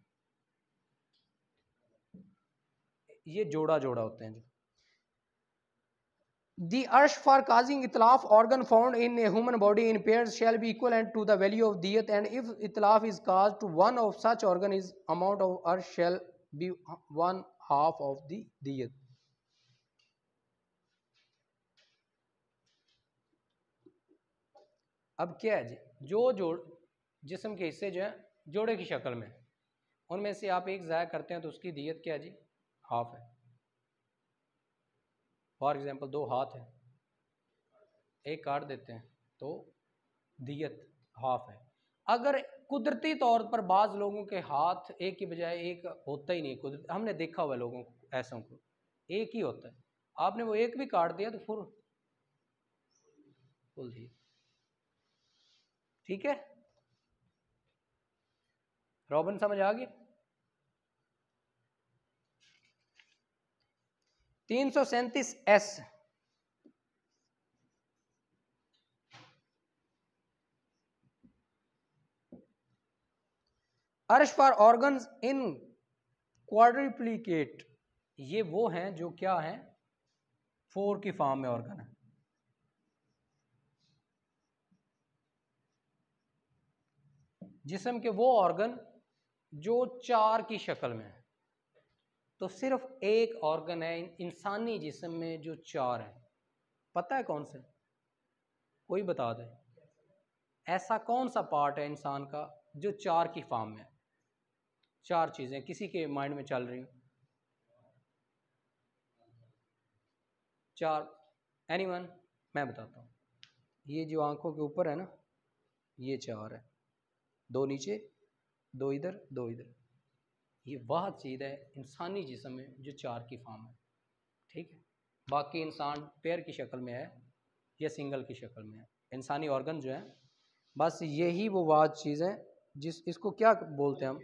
ये जोड़ा जोड़ा होते हैं जी the urge for causing itlaf organ found in a human body in pairs shall be equivalent to the value of diyat and if itlaf is caused to one of such organ is amount of urge shall be one half of the diyat अब क्या है जी जो जोड़ जिसम के हिस्से जो है जोड़े की शक्ल में उनमें से आप एक ज़ाया करते हैं तो उसकी दियत क्या है जी हाफ है फॉर एग्ज़ाम्पल दो हाथ हैं एक काट देते हैं तो दियत हाफ है अगर कुदरती तौर पर बाज़ लोगों के हाथ एक की बजाय एक होता ही नहीं कुदरती हमने देखा हुआ लोगों को ऐसों को एक ही होता है आपने वो एक भी काट दिया तो फुर फुल दिया ठीक है रॉबिन समझ आ गई तीन सौ सैंतीस एस अर्श फॉर ऑर्गन्स इन क्वाड्रिप्लीकेट ये वो हैं जो क्या हैं फोर की फॉर्म में ऑर्गन है जिसम के वो ऑर्गन जो चार की शक्ल में है तो सिर्फ एक ऑर्गन है इंसानी जिसम में जो चार है पता है कौन सा कोई बता दे ऐसा कौन सा पार्ट है इंसान का जो चार की फॉर्म में है चार चीज़ें किसी के माइंड में चल रही हूँ चार एनीवन मैं बताता हूँ ये जो आंखों के ऊपर है ना ये चार है दो नीचे दो इधर दो इधर ये वह चीज़ है इंसानी जिसम में जो चार की फार्म है ठीक है बाकी इंसान पैर की शक्ल में है या सिंगल की शक्ल में है इंसानी ऑर्गन जो है बस यही वो वाद चीज़ है जिस इसको क्या बोलते हैं हम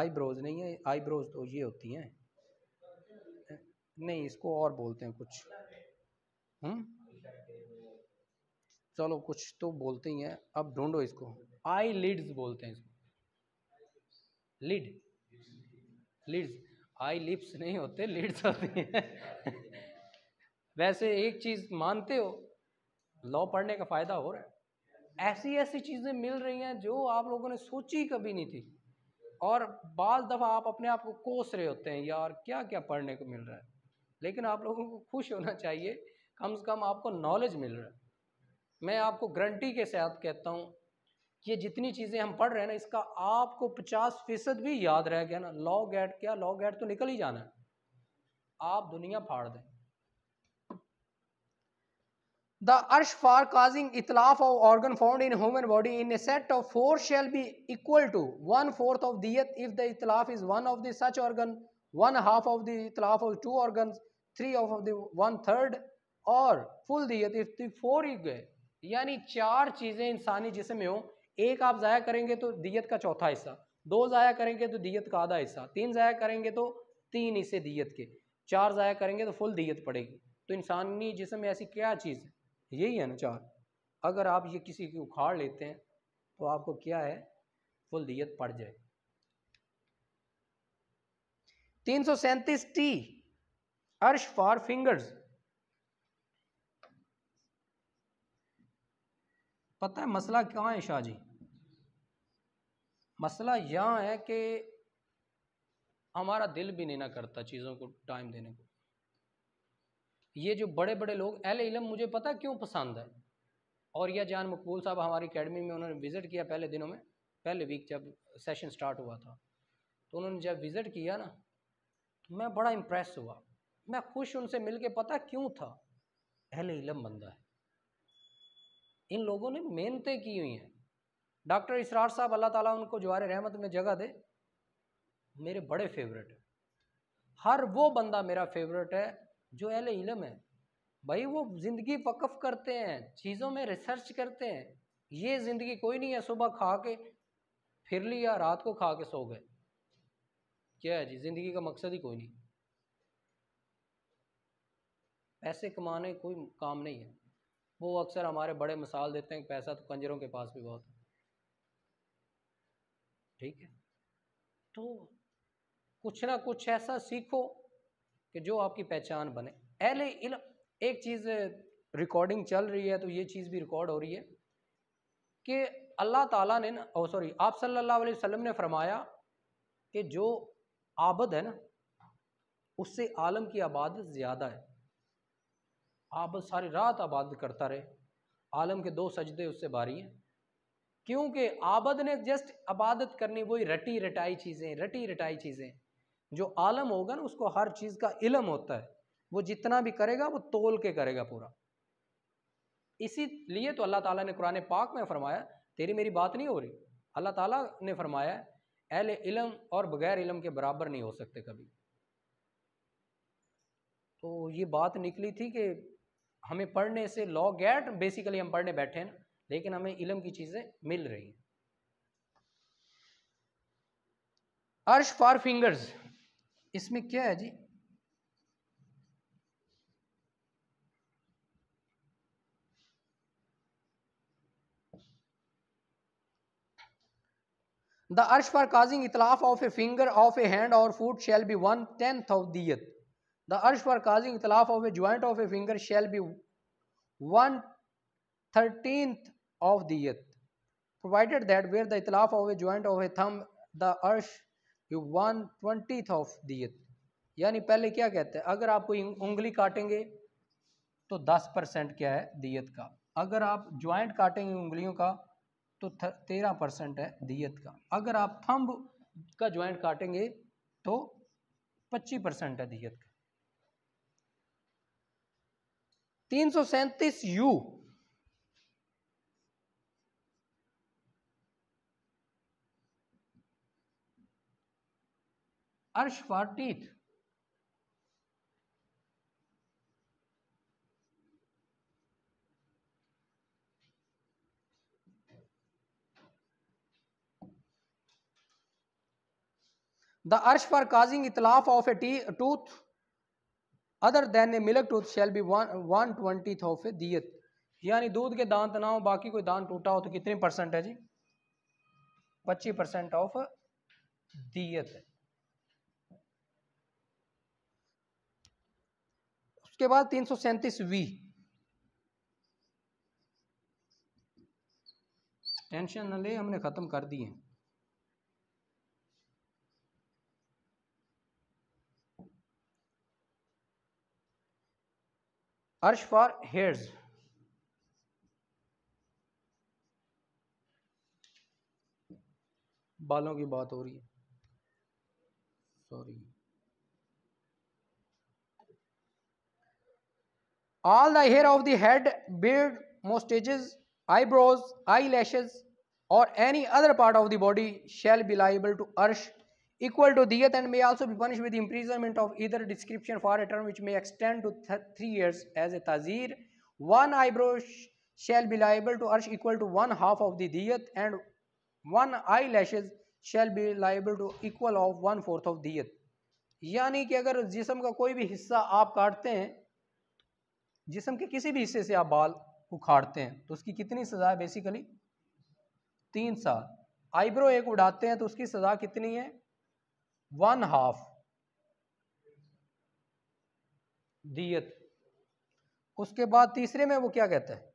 आईब्रोज नहीं है आईब्रोज तो ये होती हैं नहीं इसको और बोलते हैं कुछ हम हम्म? चलो कुछ तो बोलते ही हैं अब ढूंढो इसको आई लिड्स बोलते हैं इसको लीड लीड्स आई लिप्स नहीं होते लीड्स होती हैं वैसे एक चीज़ मानते हो लॉ पढ़ने का फ़ायदा हो रहा है ऐसी ऐसी चीज़ें मिल रही हैं जो आप लोगों ने सोची कभी नहीं थी और बाज़ दफ़ा आप अपने आप को कोस रहे होते हैं यार क्या क्या पढ़ने को मिल रहा है लेकिन आप लोगों को खुश होना चाहिए कम से कम आपको नॉलेज मिल रहा है मैं आपको गारंटी के साथ कहता हूँ ये जितनी चीज़ें हम पढ़ रहे हैं ना इसका आपको पचास फीसद भी याद रह गया ना लॉ गैट क्या लॉ गैट तो निकल ही जाना है आप दुनिया फाड़ दें द अर्श फॉर काजिंग इतलाफ of organ found in human body in a set of four shall be equal to one fourth of दियत इफ द इतलाफ is one of the such organ one half of the इतलाफ of two organ three of of than third or full दियत if the four ही गए यानी चार चीज़ें इंसानी जिसमें में हों एक आप ज़ाया करेंगे तो दियत का चौथा हिस्सा दो ज़ाया करेंगे तो दियत का आधा हिस्सा तीन ज़ाया करेंगे तो तीन हिस्से दियत के चार ज़ाया करेंगे तो फुल दियत पड़ेगी तो इंसानी जिसम ऐसी क्या चीज़ है यही है ना चार अगर आप ये किसी की उखाड़ लेते हैं तो आपको क्या है फुल दियत पड़ जाए तीन सौ सैंतीस टी अर्श फॉर फिंगर्स पता है मसला क्या है शाह जी मसला यह है कि हमारा दिल भी नहीं ना करता चीज़ों को टाइम देने को ये जो बड़े बड़े लोग अहल इलम मुझे पता क्यों पसंद है और यह जान मकबूल साहब हमारी अकेडमी में उन्होंने विज़िट किया पहले दिनों में पहले वीक जब सेशन स्टार्ट हुआ था तो उन्होंने जब विज़िट किया ना तो मैं बड़ा इम्प्रेस हुआ मैं खुश उनसे मिल के पता क्यों था अहल इलम बंदा है इन लोगों ने मेहनतें की हुई हैं डॉक्टर इसरार साहब अल्लाह ताला उनको जवार रहमत में जगह दे मेरे बड़े फेवरेट हैं हर वो बंदा मेरा फेवरेट है जो अहल इलम है भाई वो ज़िंदगी वक़ करते हैं चीज़ों में रिसर्च करते हैं ये ज़िंदगी कोई नहीं है सुबह खा के फिर लिया रात को खा के सो गए क्या है जी ज़िंदगी का मकसद ही कोई नहीं पैसे कमाने कोई काम नहीं है वो अक्सर हमारे बड़े मिसाल देते हैं पैसा तो कंजरों के पास भी बहुत है ठीक है तो कुछ ना कुछ ऐसा सीखो कि जो आपकी पहचान बने अहले इलम एक चीज़ रिकॉर्डिंग चल रही है तो ये चीज़ भी रिकॉर्ड हो रही है कि अल्लाह ताला ने ना ओ सॉरी आप सल्लल्लाहु अलैहि वसल्लम ने फरमाया कि जो आबद है ना उससे आलम की आबादत ज़्यादा है आप सारी रात आबाद करता रहे आलम के दो सजदे उससे भारी हैं क्योंकि आबद ने जस्ट आबादत करनी वही रटी रटाई चीज़ें रटी रटाई चीज़ें जो आलम होगा ना उसको हर चीज़ का इलम होता है वो जितना भी करेगा वो तोल के करेगा पूरा इसी लिए तो अल्लाह ताला ने कुरान पाक में फरमाया तेरी मेरी बात नहीं हो रही अल्लाह ताला ने फरमाया अहल इलम और बग़ैर इलम के बराबर नहीं हो सकते कभी तो ये बात निकली थी कि हमें पढ़ने से लॉ गैट बेसिकली हम पढ़ने बैठे हैं लेकिन हमें इलम की चीज़ें मिल रही हैं अर्श फॉर फिंगर्स इसमें क्या है जी द अर्श फॉर काजिंग इतलाफ of a finger of a hand or foot shall be one tenth of दियत the अर्श for causing itlaf of a joint of a finger shall be one thirteenth of the yth provided that where the itlaf of a joint of a thumb the अर्श one twentieth of दियत यानी पहले क्या कहते हैं अगर आप कोई उंगली काटेंगे तो दस परसेंट क्या है दियत का अगर आप ज्वाइंट काटेंगे उंगलियों का तो तेरह परसेंट है दियत का अगर आप थंब का ज्वाइंट काटेंगे तो 25 परसेंट है दियत का सौ यू अर्श टीथ द अर्श फॉर काजिंग इतलाफ ऑफ ए टी tooth other than a milk tooth shall be one twenty of a दियत यानी दूध के दांत ना हो बाकी कोई दांत टूटा हो तो कितने परसेंट है जी पच्चीस परसेंट ऑफ दियत उसके बाद तीन सौ सैंतीस वी टेंशन न ले हमने ख़त्म कर दिए अर्श फॉर हेयर्स बालों की बात हो रही है sorry all the hair of the head beard moustaches eyebrows eyelashes or any other part of the body shall be liable to arsh equal to death and may also be punished with imprisonment of either description for a term which may extend to th three years as a tazir. One eyebrow sh shall be liable to arsh equal to one half of the death and one eyelashes shall be liable to equal of one fourth of दियत यानी कि अगर जिसम का कोई भी हिस्सा आप काटते हैं जिसम के किसी भी हिस्से से आप बाल उखाड़ते हैं तो उसकी कितनी सज़ा है बेसिकली तीन साल आईब्रो एक उड़ाते हैं तो उसकी सज़ा कितनी है वन हाफ दियत उसके बाद तीसरे में वो क्या कहता है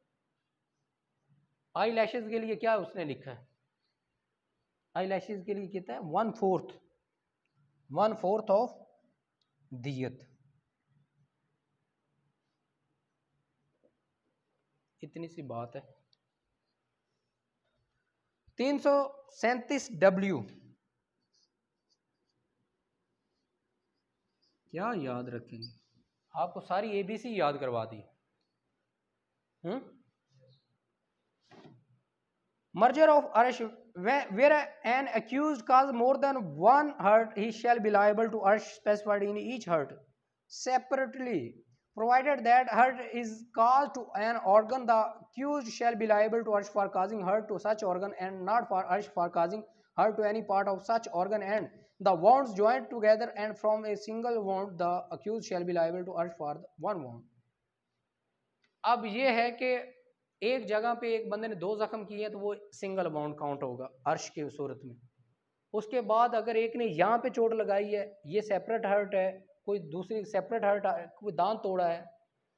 आई लैशेज के लिए क्या उसने लिखा है आई लैशेज के लिए कहता है one fourth one fourth of दियत इतनी सी बात है तीन सौ सैंतीस डब्ल्यू क्या याद रखेंगे आपको सारी एबीसी याद करवा दी हुँ? merger of arsh where an accused cause more than one hurt he shall be liable to arsh specified in each hurt separately provided that hurt is caused to an organ the accused shall be liable to arsh for causing hurt to such organ and not for arsh for causing hurt to any part of such organ and the wands joined together and from a single wand the accused shall be liable to अर्ज for one wand अब ये है कि एक जगह पे एक बंदे ने दो जख्म किए हैं तो वो सिंगल वाउंड काउंट होगा अर्श की सूरत में उसके बाद अगर एक ने यहाँ पे चोट लगाई है ये सेपरेट हर्ट है कोई दूसरी सेपरेट हर्ट कोई दांत तोड़ा है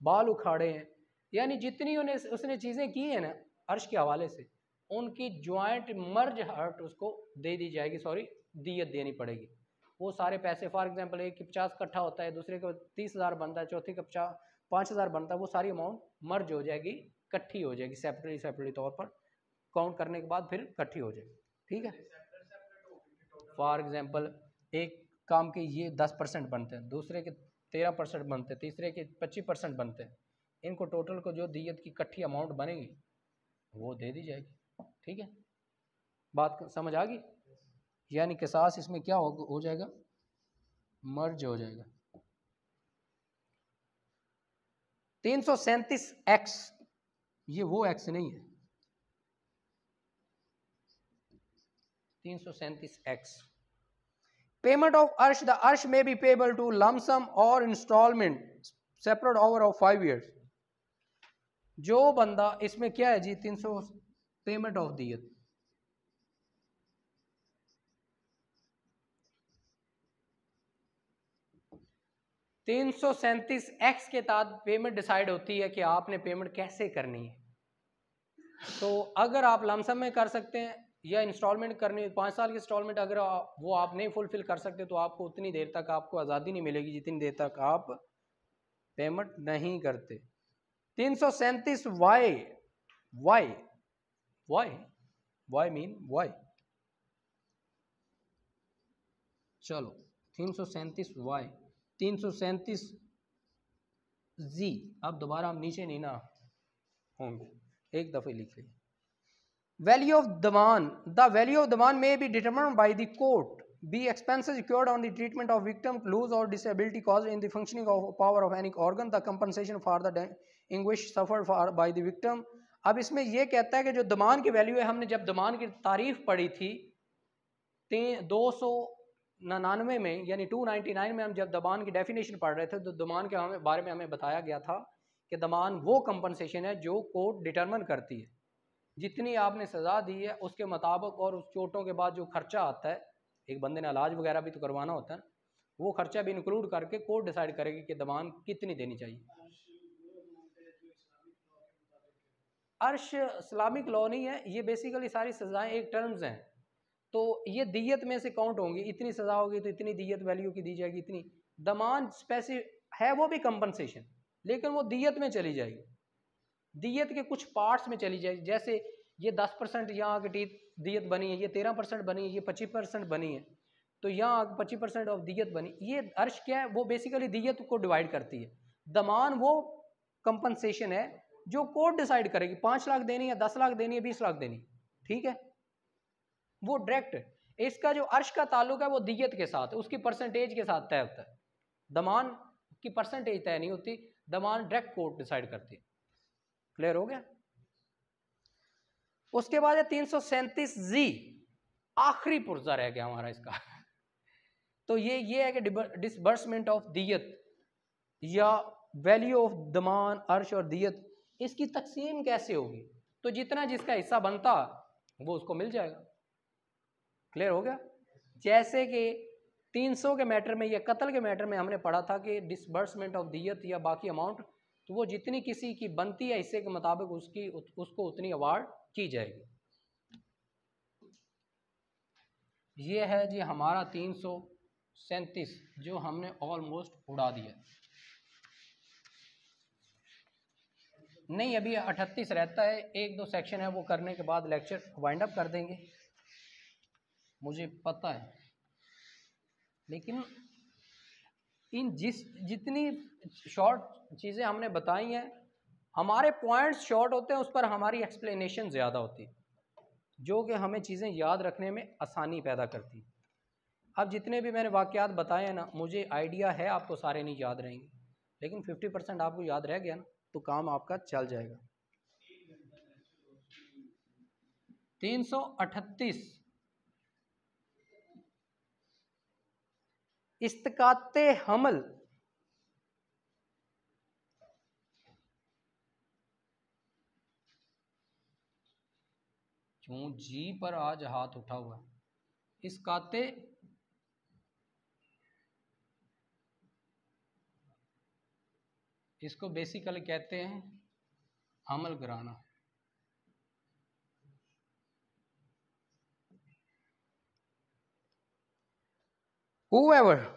बाल उखाड़े हैं यानी जितनी उन्हें उसने चीज़ें की हैं ना अर्श के हवाले से उनकी ज्वाइंट मर्ज हर्ट उसको दे दी जाएगी सॉरी दियत देनी पड़ेगी वो सारे पैसे फॉर एग्जाम्पल एक पचास इकट्ठा होता है दूसरे का तीस हज़ार बनता है चौथे का पचास पाँच हज़ार बनता है वो सारी अमाउंट मर्ज हो जाएगी इकट्ठी हो जाएगी सेपरेटली सेपरेटली तौर पर काउंट करने के बाद फिर इकट्ठी हो जाएगी ठीक है फॉर एग्जाम्पल एक काम के ये दस परसेंट बनते हैं दूसरे के तेरह परसेंट बनते हैं तीसरे के पच्चीस परसेंट बनते हैं इनको टोटल को जो दियत की इकट्ठी अमाउंट बनेगी वो दे दी जाएगी ठीक है बात समझ आ गई यानी कसास इसमें क्या हो, हो जाएगा मर्ज हो जाएगा तीन सौ सैंतीस एक्स ये वो एक्स नहीं है तीन सौ सैंतीस एक्स पेमेंट ऑफ अर्श द अर्श may be payable to lump sum or installment separate over of five years जो बंदा इसमें क्या है जी तीन सौ पेमेंट ऑफ दियत तीन सौ सैंतीस एक्स के तहत पेमेंट डिसाइड होती है कि आपने पेमेंट कैसे करनी है तो अगर आप लमसम में कर सकते हैं या इंस्टॉलमेंट करनी है पाँच साल की इंस्टॉलमेंट अगर वो आप नहीं फुलफिल कर सकते तो आपको उतनी देर तक आपको आज़ादी नहीं मिलेगी जितनी देर तक आप पेमेंट नहीं करते तीन सौ सैंतीस Y Y Y Y mean Y चलो तीन सौ सैंतीस वाई तीन जी अब दोबारा हम नीचे नहीं ना होंगे एक दफ़े लिख लिए वैल्यू ऑफ दमान द वैल्यू ऑफ दमान may be determined by the court be expenses incurred on the treatment of victim loss or disability cause in the functioning of power of any organ the compensation for the anguish suffer for by the victim अब इसमें यह कहता है कि जो दमान की value है हमने जब दमान की तारीफ पढ़ी थी दो सौ नानवे में यानी 299 में हम जब दबान की डेफिनेशन पढ़ रहे थे तो दमान के हमें बारे में हमें बताया गया था कि दमान वो कंपनसेशन है जो कोर्ट डिटर्मन करती है जितनी आपने सज़ा दी है उसके मुताबिक और उस चोटों के बाद जो खर्चा आता है एक बंदे ने इलाज वगैरह भी तो करवाना होता है वो खर्चा भी इंक्लूड करके कोर्ट डिसाइड करेगी कि दमान कितनी देनी चाहिए अर्श इस्लामिक लॉ नहीं है ये बेसिकली सारी सज़ाएँ एक टर्म्स हैं तो ये दियत में से काउंट होंगी इतनी सज़ा होगी तो इतनी दियत वैल्यू की दी जाएगी इतनी दमान स्पेसि है वो भी कंपनसेशन लेकिन वो दियत में चली जाएगी दियत के कुछ पार्ट्स में चली जाएगी जैसे ये दस परसेंट यहाँ की टीत दियत बनी है ये तेरह परसेंट बनी है ये पच्चीस परसेंट बनी है तो यहाँ पच्चीस परसेंट ऑफ दियत बनी ये अर्श क्या है वो बेसिकली दियत को डिवाइड करती है दमान वो कंपनसेशन है जो कोर्ट डिसाइड करेगी पाँच लाख देनी है दस लाख देनी है बीस लाख देनी ठीक है वो डायरेक्ट इसका जो अर्श का ताल्लुक है वो दियत के साथ उसकी परसेंटेज के साथ तय होता है दमान की परसेंटेज तय नहीं होती दमान डायरेक्ट कोर्ट डिसाइड करती है क्लियर हो गया उसके बाद है तीन सौ सैंतीस जी आखिरी पुर्जा रह गया हमारा इसका [laughs] तो ये ये है कि डिसबर्समेंट ऑफ दियत या वैल्यू ऑफ दमान अर्श और दियत इसकी तकसीम कैसे होगी तो जितना जिसका हिस्सा बनता वो उसको मिल जाएगा क्लियर हो गया जैसे कि 300 के मैटर में या कत्ल के मैटर में हमने पढ़ा था कि डिसबर्समेंट ऑफ दियत या बाकी अमाउंट तो वो जितनी किसी की बनती है हिस्से के मुताबिक उसकी उसको उतनी अवार्ड की जाएगी ये है जी हमारा तीन सौ सैंतीस जो हमने ऑलमोस्ट उड़ा दिया नहीं अभी अठतीस रहता है एक दो सेक्शन है वो करने के बाद लेक्चर वाइंड अप कर देंगे मुझे पता है लेकिन इन जिस जितनी शॉर्ट चीज़ें हमने बताई हैं हमारे पॉइंट्स शॉर्ट होते हैं उस पर हमारी एक्सप्लेनेशन ज़्यादा होती है जो कि हमें चीज़ें याद रखने में आसानी पैदा करती अब जितने भी मैंने वाक़ात बताए हैं ना मुझे आइडिया है आपको सारे नहीं याद रहेंगे लेकिन फिफ्टी परसेंट आपको याद रह गया ना तो काम आपका चल जाएगा तीन सौ अठतीस इस्तकात हमल क्यों जी पर आज हाथ उठा हुआ है इस काते इसको बेसिकली कहते हैं अमल कराना whoever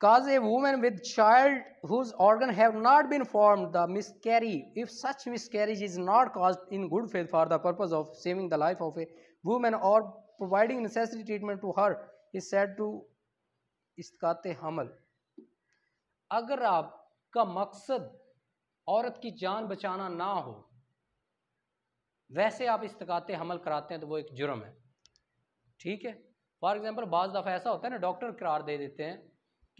cause a woman with child whose organ have not been formed the miscarry if such miscarriage is not caused in good faith for the purpose of saving the life of a woman or providing necessary treatment to her is said to इसकात हमल अगर आपका maqsad aurat ki jaan bachana na ho वैसे आप इस्तकाते हमल कराते हैं तो वो एक जुर्म है ठीक है फॉर एग्ज़ाम्पल बाज़ दफ़ा ऐसा होता है ना डॉक्टर करार दे देते हैं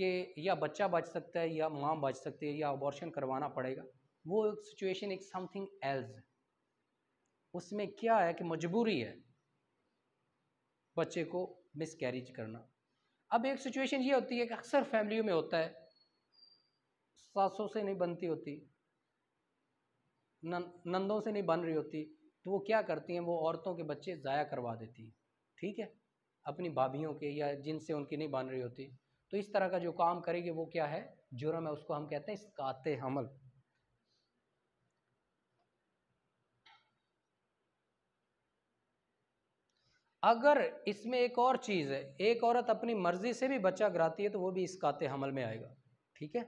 कि या बच्चा बच सकता है या माँ बच सकती है या अबॉर्शन करवाना पड़ेगा वो सिचुएशन एक समथिंग एल्स है उसमें क्या है कि मजबूरी है बच्चे को मिस कैरिज करना अब एक सिचुएशन ये होती है कि अक्सर फैमिलियों में होता है सासों से नहीं बनती होती नंदों से नहीं बन रही होती तो वो क्या करती हैं वो औरतों के बच्चे ज़ाया करवा देती हैं ठीक है अपनी भाभीियों के या जिनसे उनकी नहीं बन रही होती तो इस तरह का जो काम करेगी वो क्या है जुर्म है उसको हम कहते हैं इसकात हमल अगर इसमें एक और चीज़ है एक औरत अपनी मर्ज़ी से भी बच्चा गिराती है तो वो भी काते हमल में आएगा ठीक है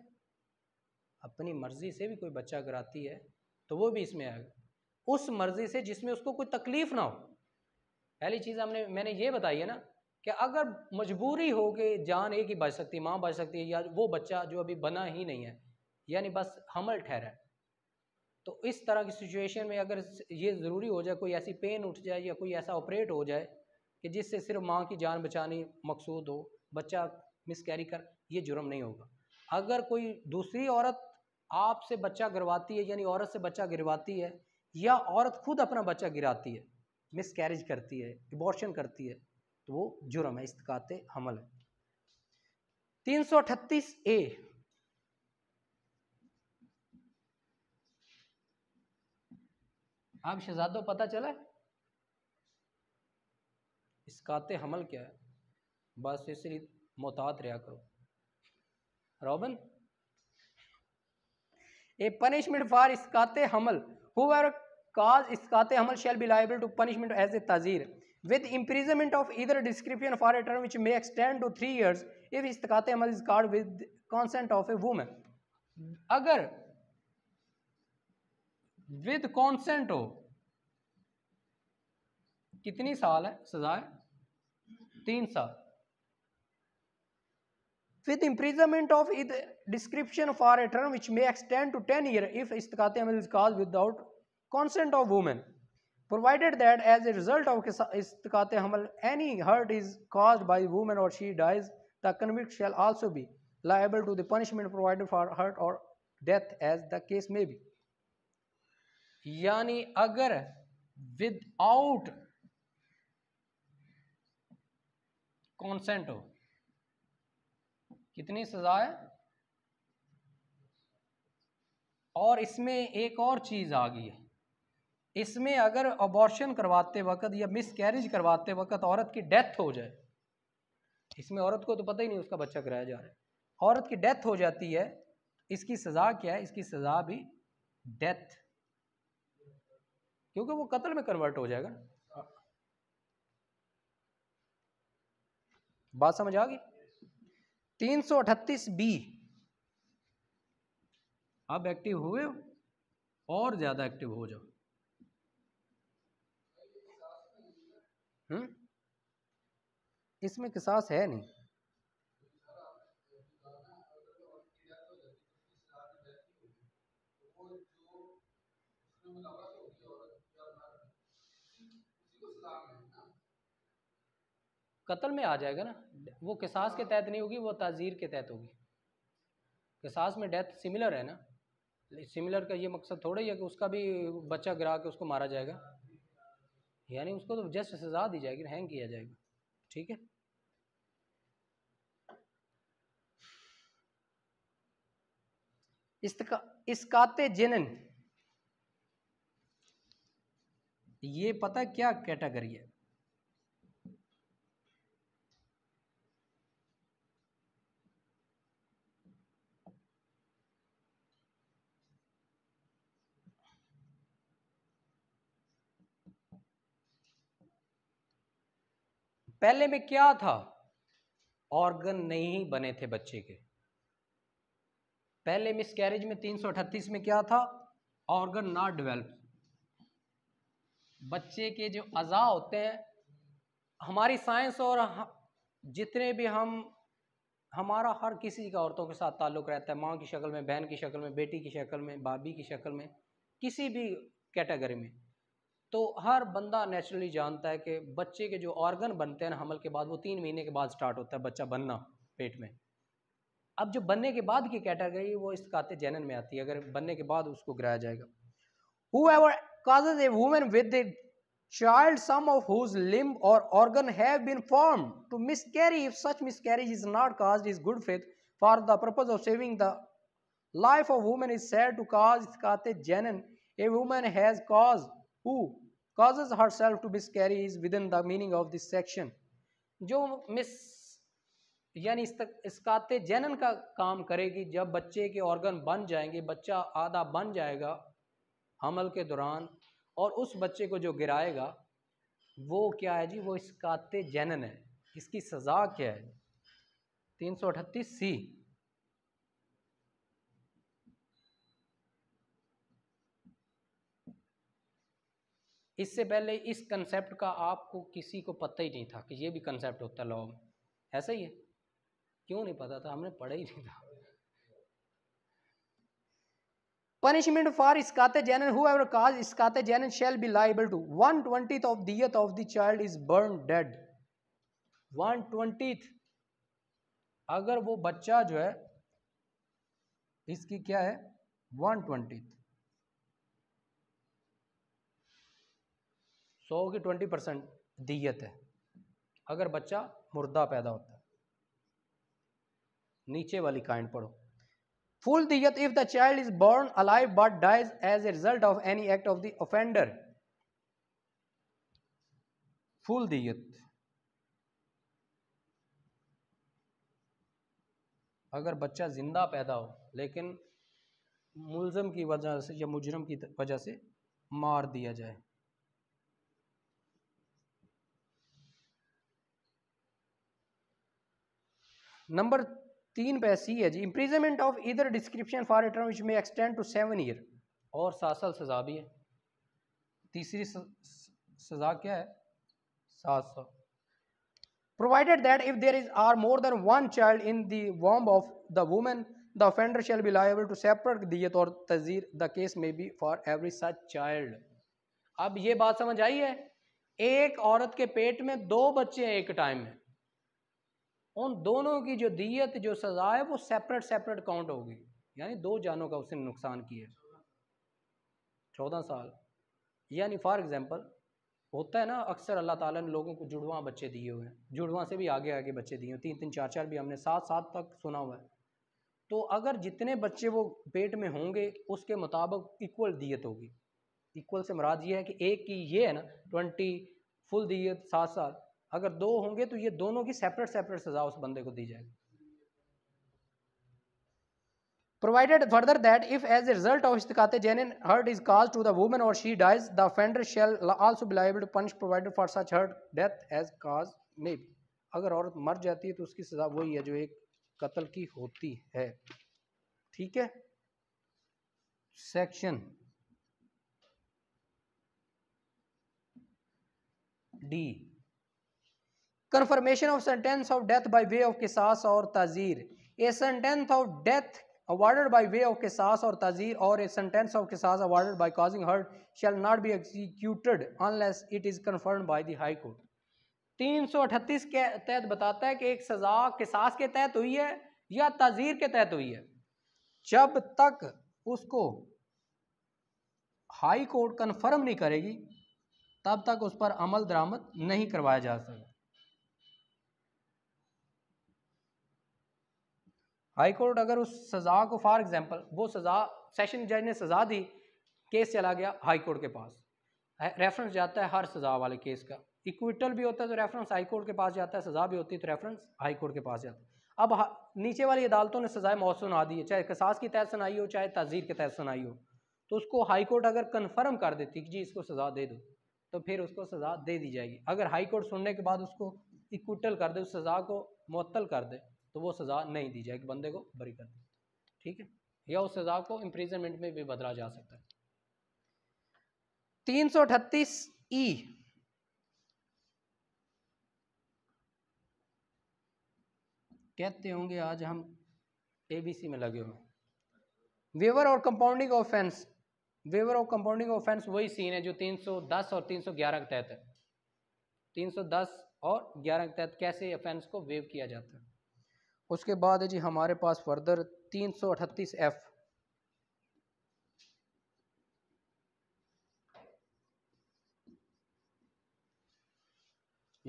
अपनी मर्ज़ी से भी कोई बच्चा गिराती है तो वो भी इसमें आएगा उस मर्ज़ी से जिसमें उसको कोई तकलीफ़ ना हो पहली चीज़ हमने मैंने ये बताई है ना कि अगर मजबूरी हो कि जान एक ही बच सकती माँ बच सकती है या वो बच्चा जो अभी बना ही नहीं है यानी बस हमल ठहरा तो इस तरह की सिचुएशन में अगर ये ज़रूरी हो जाए कोई ऐसी पेन उठ जाए या कोई ऐसा ऑपरेट हो जाए कि जिससे सिर्फ माँ की जान बचानी मकसूद हो बच्चा मिस कैरी कर ये जुर्म नहीं होगा अगर कोई दूसरी औरत आपसे बच्चा गिरवाती है यानी औरत से बच्चा गिरवाती है या औरत खुद अपना बच्चा गिराती है मिस कैरेज करती है इबॉर्शन करती है तो वो जुर्म है इसका हमल है तीन सौ अठतीस ए आप हाँ, शहजादों पता चला इसकात हमल क्या है बस इसलिए मोहतात रहा करो रॉबन ए पनिशमेंट फॉर इसका हमल हु काज इसकाते हमल shall be liable to punishment as a तजीर with imprisonment of either description for a term which may extend to three years if इसकाते हमल is caused with consent of a woman अगर with consent हो कितनी साल है सजा है तीन साल with imprisonment of either description for a term which may extend to ten year if इसकाते हमल is caused without consent of women provided that as a result of इसकात हमल any hurt is cause by woman or she dies the convict shall also be liable to the punishment provided for hurt or death as the case may be यानी अगर with out consent हो कितनी सजा है और इसमें एक और चीज आ गई है इसमें अगर अबॉर्शन करवाते वक्त या मिस कैरिज करवाते वक्त औरत की डेथ हो जाए इसमें औरत को तो पता ही नहीं उसका बच्चा कराया जा रहा है औरत की डेथ हो जाती है इसकी सज़ा क्या है इसकी सज़ा भी डेथ क्योंकि वो कत्ल में कन्वर्ट हो जाएगा बात समझ आ गई तीन सौ अठतीस बी अब एक्टिव हुए और ज़्यादा एक्टिव हो जाओ हम्म? इसमें किसास है नहीं कत्ल में आ जाएगा ना वो किसास के तहत नहीं होगी वो ताजीर के तहत होगी किसास में डेथ सिमिलर है ना सिमिलर का ये मकसद थोड़ा ही है कि उसका भी बच्चा गिरा के उसको मारा जाएगा यानी उसको तो जस्ट सजा दी जाएगी हैंग किया जाएगा ठीक है इस काते जिनन ये पता क्या कैटेगरी है पहले में क्या था ऑर्गन नहीं बने थे बच्चे के पहले मिस कैरेज में 338 में क्या था ऑर्गन नॉट डिवेल्प बच्चे के जो अज़ा होते हैं हमारी साइंस और जितने भी हम हमारा हर किसी का औरतों के साथ ताल्लुक रहता है माँ की शक्ल में बहन की शक्ल में बेटी की शक्ल में भाभी की शक्ल में किसी भी कैटेगरी में तो हर बंदा नेचुरली जानता है कि बच्चे के जो ऑर्गन बनते हैं ना हमल के बाद वो तीन महीने के बाद स्टार्ट होता है बच्चा बनना पेट में अब जो बनने के बाद की कैटेगरी वो इस काते जैनन में आती है अगर बनने के बाद उसको गिराया जाएगा whose a woman with a child some of whose limb और organ have been formed to miscarry if such miscarriage is not cause is good faith for the purpose of saving the life of woman is said to cause इस काते जैनन a woman has cause who causes herself to miscarry is within the meaning of this section जो miss यानी इसकाते जनन का काम करेगी जब बच्चे के ऑर्गन बन जाएंगे बच्चा आधा बन जाएगा हमल के दौरान और उस बच्चे को जो गिराएगा वो क्या है जी वो इसकाते जनन है इसकी सज़ा क्या है तीन सौ अठतीस सी इससे पहले इस कंसेप्ट का आपको किसी को पता ही नहीं था कि ये भी कंसेप्ट होता है लॉ ऐसा ही है क्यों नहीं पता था हमने पढ़ा ही नहीं था पनिशमेंट फॉर स्काते जैन काज स्काते जैन shall be liable to one twenty of दियत of the is born dead one twenty अगर वो बच्चा जो है इसकी क्या है वन ट्वेंटी सौ की ट्वेंटी परसेंट दियत है अगर बच्चा मुर्दा पैदा होता है नीचे वाली काइंड पढ़ो फुल दियत if the child is born alive but dies as a result of any act of the offender full दियत अगर बच्चा जिंदा पैदा हो लेकिन मुलजम की वजह से या मुजरम की वजह से मार दिया जाए नंबर तीन पे सी है जी imprisonment of either description for a term which may extend to seven year और सात साल सजा भी है तीसरी सजा क्या है सात साल provided that if there is are more than one child in womb of the woman the offender shall be liable to separate दियत और तजीर the case may be for every such child अब ये बात समझ आई है एक औरत के पेट में दो बच्चे हैं एक टाइम में उन दोनों की जो दियत जो सज़ा है वो सेपरेट सेपरेट काउंट होगी यानी दो जानों का उसने नुकसान किया चौदह साल यानी फॉर एग्ज़ाम्पल होता है ना अक्सर अल्लाह ताला ने लोगों को जुड़वा बच्चे दिए हुए हैं जुड़वा से भी आगे आगे बच्चे दिए हुए तीन तीन चार चार भी हमने सात सात तक सुना हुआ है तो अगर जितने बच्चे वो पेट में होंगे उसके मुताबिक इक्वल दियत होगी इक्वल से मराज ये है कि एक की ये है ना ट्वेंटी फुल दियत सात साल अगर दो होंगे तो ये दोनों की सेपरेट सेपरेट सजा उस बंदे को दी जाएगी provided further that if as a result of इस्तकाते जेन इन हर्ट इज कॉल to the woman or she dies the offender shall also be liable punish provided for such hurt death as cause ने अगर औरत मर जाती है तो उसकी सजा वही है जो एक कत्ल की होती है ठीक है section D confirmation of sentence of death by way of किसास और ताजीर a sentence of death awarded by way of qisas or tazir or a sentence of qisas awarded by causing hurt shall not be executed unless it is confirmed by the high court 338 के तहत बताता है कि एक सज़ा किसास के तहत हुई है या ताजीर के तहत हुई है जब तक उसको हाई कोर्ट कन्फर्म नहीं करेगी तब तक उस पर अमल दरामद नहीं करवाया जा सकता हाई कोर्ट अगर उस सज़ा को फॉर एग्ज़ाम्पल वो सज़ा सेशन जज ने सज़ा दी केस चला गया हाई कोर्ट के पास रेफरेंस जाता है हर सज़ा वाले केस का इक्विटल भी होता है तो रेफरेंस हाई कोर्ट के पास जाता है सज़ा भी होती है तो रेफरेंस हाई कोर्ट के पास जाता है अब नीचे वाली अदालतों ने सज़ाए मौत सुना दी है चाहे कसास की तहत सुनाई हो चाहे तजीर के तहत सुनाई हो तो उसको हाई कोर्ट अगर कन्फर्म कर देती कि जी इसको सज़ा दे दो तो फिर उसको सज़ा दे दी जाएगी अगर हाई कोर्ट सुनने के बाद उसको इक्विटल कर दे उस सज़ा को मअतल कर दे तो वो सज़ा नहीं दी जाएगी बंदे को बरी कर दी ठीक है या उस सज़ा को इम्प्रिजनमेंट में भी बदला जा सकता है तीन सौ अठतीस ई कहते होंगे आज हम एबीसी में लगे हुए वेवर और कंपाउंडिंग ऑफेंस वेवर और कंपाउंडिंग ऑफेंस वही सीन है जो 310 और 311 के तहत है 310 और 11 के तहत कैसे ऑफेंस को वेव किया जाता है उसके बाद है जी हमारे पास फर्दर तीन सौ 338 एफ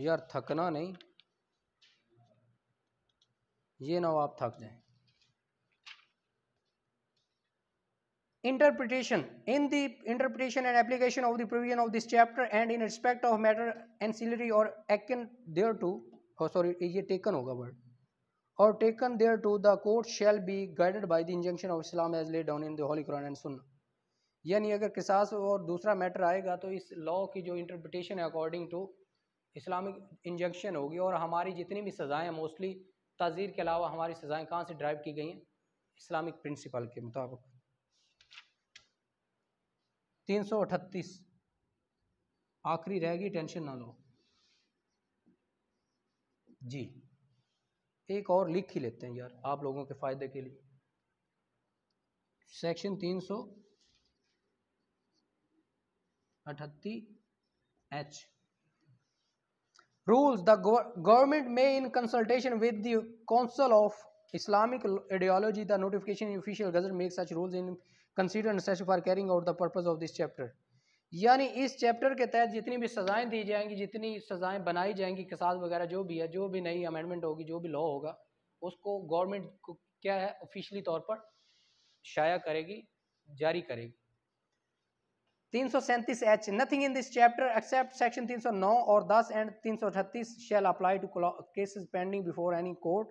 यार थकना नहीं ये ना आप थक जाए interpretation in the interpretation and application of the provision of this chapter and in respect of matter and ancillary or akin thereto sorry ये टेकन होगा वर्ड और taken thereto the court shall be guided by the injunction of Islam as down down in the holy quran and सुन यानी अगर किसास और दूसरा matter आएगा तो इस लॉ की जो इंटरप्रिटेशन है अकॉर्डिंग टू इस्लामिक इंजंक्शन होगी और हमारी जितनी भी सज़ाएँ मोस्टली तज़ीर के अलावा हमारी सज़ाएँ कहाँ से ड्राइव की गई हैं इस्लामिक प्रिंसिपल के मुताबिक तीन सौ अठतीस आखिरी रहेगी टेंशन ना लो जी एक और लिख ही लेते हैं यार आप लोगों के फायदे के लिए सेक्शन तीन H rules the government may in consultation with the council of Islamic ideology the notification official gazette make such rules in consider for carrying out the purpose of this chapter यानी इस chapter के तहत जितनी भी सज़ाएं दी जाएंगी जितनी सज़ाएं बनाई जाएंगी कसाद वगैरह जो भी है जो भी नई अमेंडमेंट होगी जो भी लॉ होगा उसको गवर्नमेंट को क्या है ऑफिशियली तौर पर शाया करेगी जारी करेगी तीन सौ सैंतीस H nothing in this chapter except section तीन सौ नौ और दस एंड तीन सौ अठतीस shall apply to cases pending before any court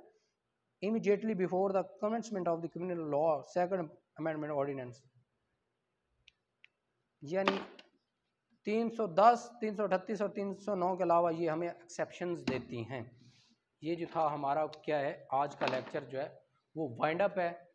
immediately before the commencement of the criminal law second amendment ordinance यानी सौ 338 और 309 के अलावा ये हमें एक्सेप्शन देती हैं ये जो था हमारा क्या है आज का लेक्चर जो है वो वाइंड अप है